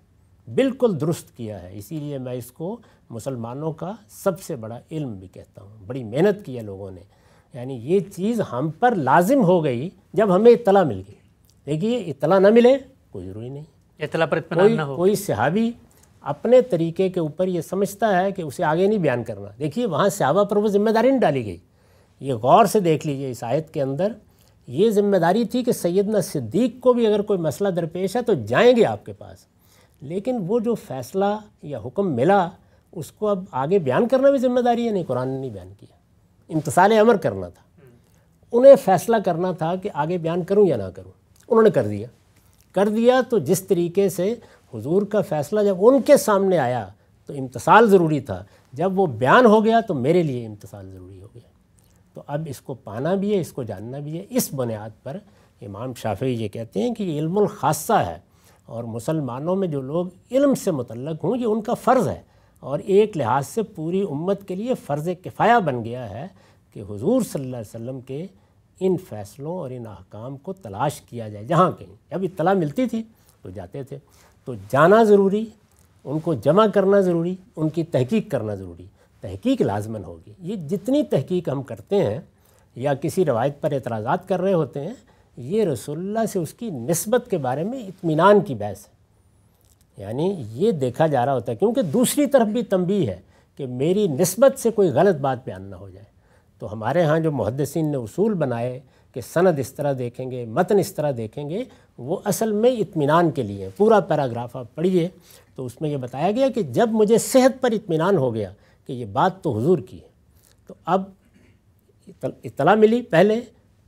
बिल्कुल दुरुस्त किया है इसीलिए मैं इसको मुसलमानों का सबसे बड़ा इल्म भी कहता हूँ बड़ी मेहनत की है लोगों ने यानी ये चीज़ हम पर लाजिम हो गई जब हमें इतला मिल गई देखिए इतला ना मिले कोई ज़रूरी नहीं इतला पर कोई, कोई सहाबी अपने तरीके के ऊपर ये समझता है कि उसे आगे नहीं बयान करना देखिए वहाँ स्यावा पर वो जिम्मेदारी नहीं डाली गई ये गौर से देख लीजिए इस आयत के अंदर ये जिम्मेदारी थी कि सैदना सिद्दीक को भी अगर कोई मसला दरपेश है तो जाएंगे आपके पास लेकिन वो जो फैसला या हुक्म मिला उसको अब आगे बयान करना भी जिम्मेदारी है नहीं कुरान ने नहीं बयान किया इम्तसाल अमर करना था उन्हें फैसला करना था कि आगे बयान करूं या ना करूं उन्होंने कर दिया कर दिया तो जिस तरीके से हुजूर का फ़ैसला जब उनके सामने आया तो इम्तसाल ज़रूरी था जब वो बयान हो गया तो मेरे लिए इम्तसाल ज़रूरी हो गया तो अब इसको पाना भी है इसको जानना भी है इस बुनियाद पर इमाम शाफी ये कहते हैं कि ये ख़ासा है और मुसलमानों में जो लोग इल्म से मुतलक हों ये उनका फ़र्ज़ है और एक लिहाज से पूरी उम्मत के लिए फ़र्ज़ किफ़ाया बन गया है कि हुजूर सल्लल्लाहु अलैहि वसल्लम के इन फ़ैसलों और इन अहकाम को तलाश किया जाए जहाँ कहीं जब इतला मिलती थी तो जाते थे तो जाना ज़रूरी उनको जमा करना ज़रूरी उनकी तहकीक करना ज़रूरी तहकीक लाजमन होगी ये जितनी तहकीक हम करते हैं या किसी रवायत पर एतराज़ा कर रहे होते हैं ये रसोल्ला से उसकी नस्बत के बारे में इतमान की बहस है यानी ये देखा जा रहा होता है क्योंकि दूसरी तरफ भी तंबी है कि मेरी नस्बत से कोई गलत बात बयान ना हो जाए तो हमारे यहाँ जो मुहदसिन ने उसूल बनाए कि सनद इस तरह देखेंगे मतन इस तरह देखेंगे वो असल में इत्मीनान के लिए पूरा पैराग्राफ आप पढ़िए तो उसमें यह बताया गया कि जब मुझे सेहत पर इत्मीनान हो गया कि ये बात तो हुजूर की है तो अब इतला मिली पहले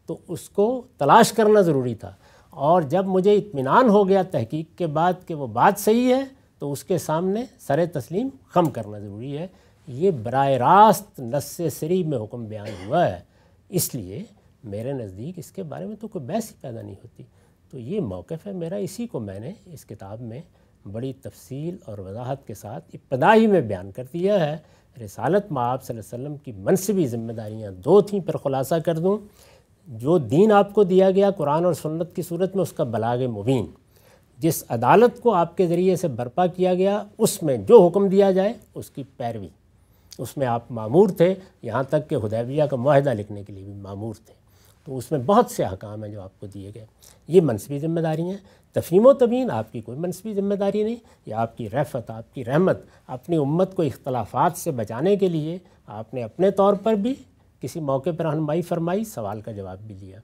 तो उसको तलाश करना ज़रूरी था और जब मुझे इत्मीनान हो गया तहकीक के बाद कि वो बात सही है तो उसके सामने सर तस्लीम खम करना ज़रूरी है ये बर रास्त नस्से सरी में हुक्म बयान हुआ है इसलिए मेरे नज़दीक इसके बारे में तो कोई बहस ही पैदा नहीं होती तो ये मौक़ है मेरा इसी को मैंने इस किताब में बड़ी तफसील और वजाहत के साथ इब्तदाई में बयान कर दिया है रिसालत माप वसम की मनसबी ज़िम्मेदारियाँ दो थीं पर ख़ुलासा कर दूँ जो दीन आपको दिया गया कुरान और सुन्नत की सूरत में उसका बलाग मुबीन जिस अदालत को आपके ज़रिए से बर्पा किया गया उसमें जो हुक्म दिया जाए उसकी पैरवी उसमें आप मामूर थे यहाँ तक कि हदैबिया का माहदा लिखने के लिए भी मामूर थे तो उसमें बहुत से अहकाम हैं जो आपको दिए गए ये मनसबी ज़िम्मेदारी हैं तफीम व तबीन आपकी कोई मनसबी ज़िम्मेदारी नहीं ये आपकी रफ़त आपकी रहमत अपनी उम्मत को इख्तलाफात से बचाने के लिए आपने अपने तौर पर भी किसी मौके पर रहनमाई फरमाई सवाल का जवाब भी दिया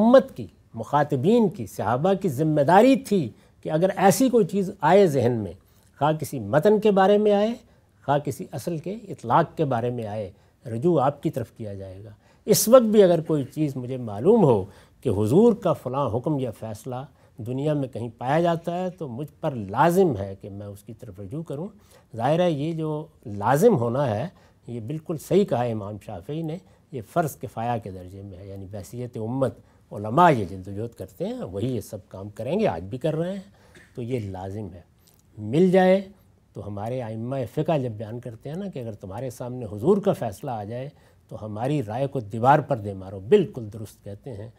उम्मत की मुखातबीन की सहाबा की जिम्मेदारी थी कि अगर ऐसी कोई चीज़ आए जहन में खा किसी मतन के बारे में आए खा किसी असल के इतलाक़ के बारे में आए रजू आपकी तरफ किया जाएगा इस वक्त भी अगर कोई चीज़ मुझे मालूम हो कि हुजूर का फ़लाँ हुक्म या फ़ैसला दुनिया में कहीं पाया जाता है तो मुझ पर लाजिम है कि मैं उसकी तरफ रजू करूँ ज़ाहिर है ये जो लाजिम होना है ये बिल्कुल सही कहा इमाम शाफी ने ये फ़र्ज़ किफ़ाया के दर्जे में है यानी बैसीत उम्मत उलमा ये जद्दोजहद करते हैं वही ये सब काम करेंगे आज भी कर रहे हैं तो ये लाजिम है मिल जाए तो हमारे आइम्मा फ़िका जब बयान करते हैं ना कि अगर तुम्हारे सामने हुजूर का फ़ैसला आ जाए तो हमारी राय को दीवार पर दे मारो बिल्कुल दुरुस्त कहते हैं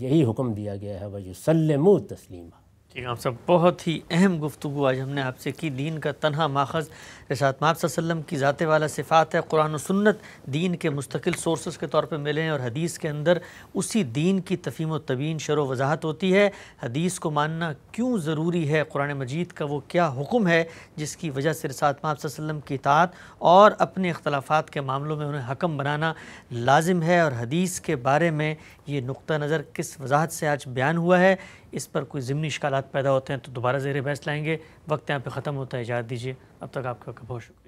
यही हुक्म दिया गया है वयुसलमू तस्लीमा जी आप सब बहुत ही अहम गुफ्तु आज हमने आपसे की दीन का तनहा माखज़ रशात मापसम की ज़ाते वाला सिफ़ात है कुरान सन्नत दीन के मुस्तकिल सोर्स के तौर पर मिले हैं और हदीस के अंदर उसी दीन की तफीम तबीन शर वजाहत होती है हदीस को मानना क्यों ज़रूरी है कुरान मजीद का वो क्या हुक्म है जिसकी वजह से रिसात मापसम की इतात और अपने अख्तलाफ़ा के मामलों में उन्हें हकम बनाना लाजिम है और हदीस के बारे में ये नुक़ नज़र किस वजाहत से आज बयान हुआ है इस पर कोई ज़िमनी शिकालत पैदा होते हैं तो दोबारा जेर बहस लाएंगे वक्त यहाँ पर ख़त्म होता है इजाज़ दीजिए अब तक आपका बहुत शुक्रिया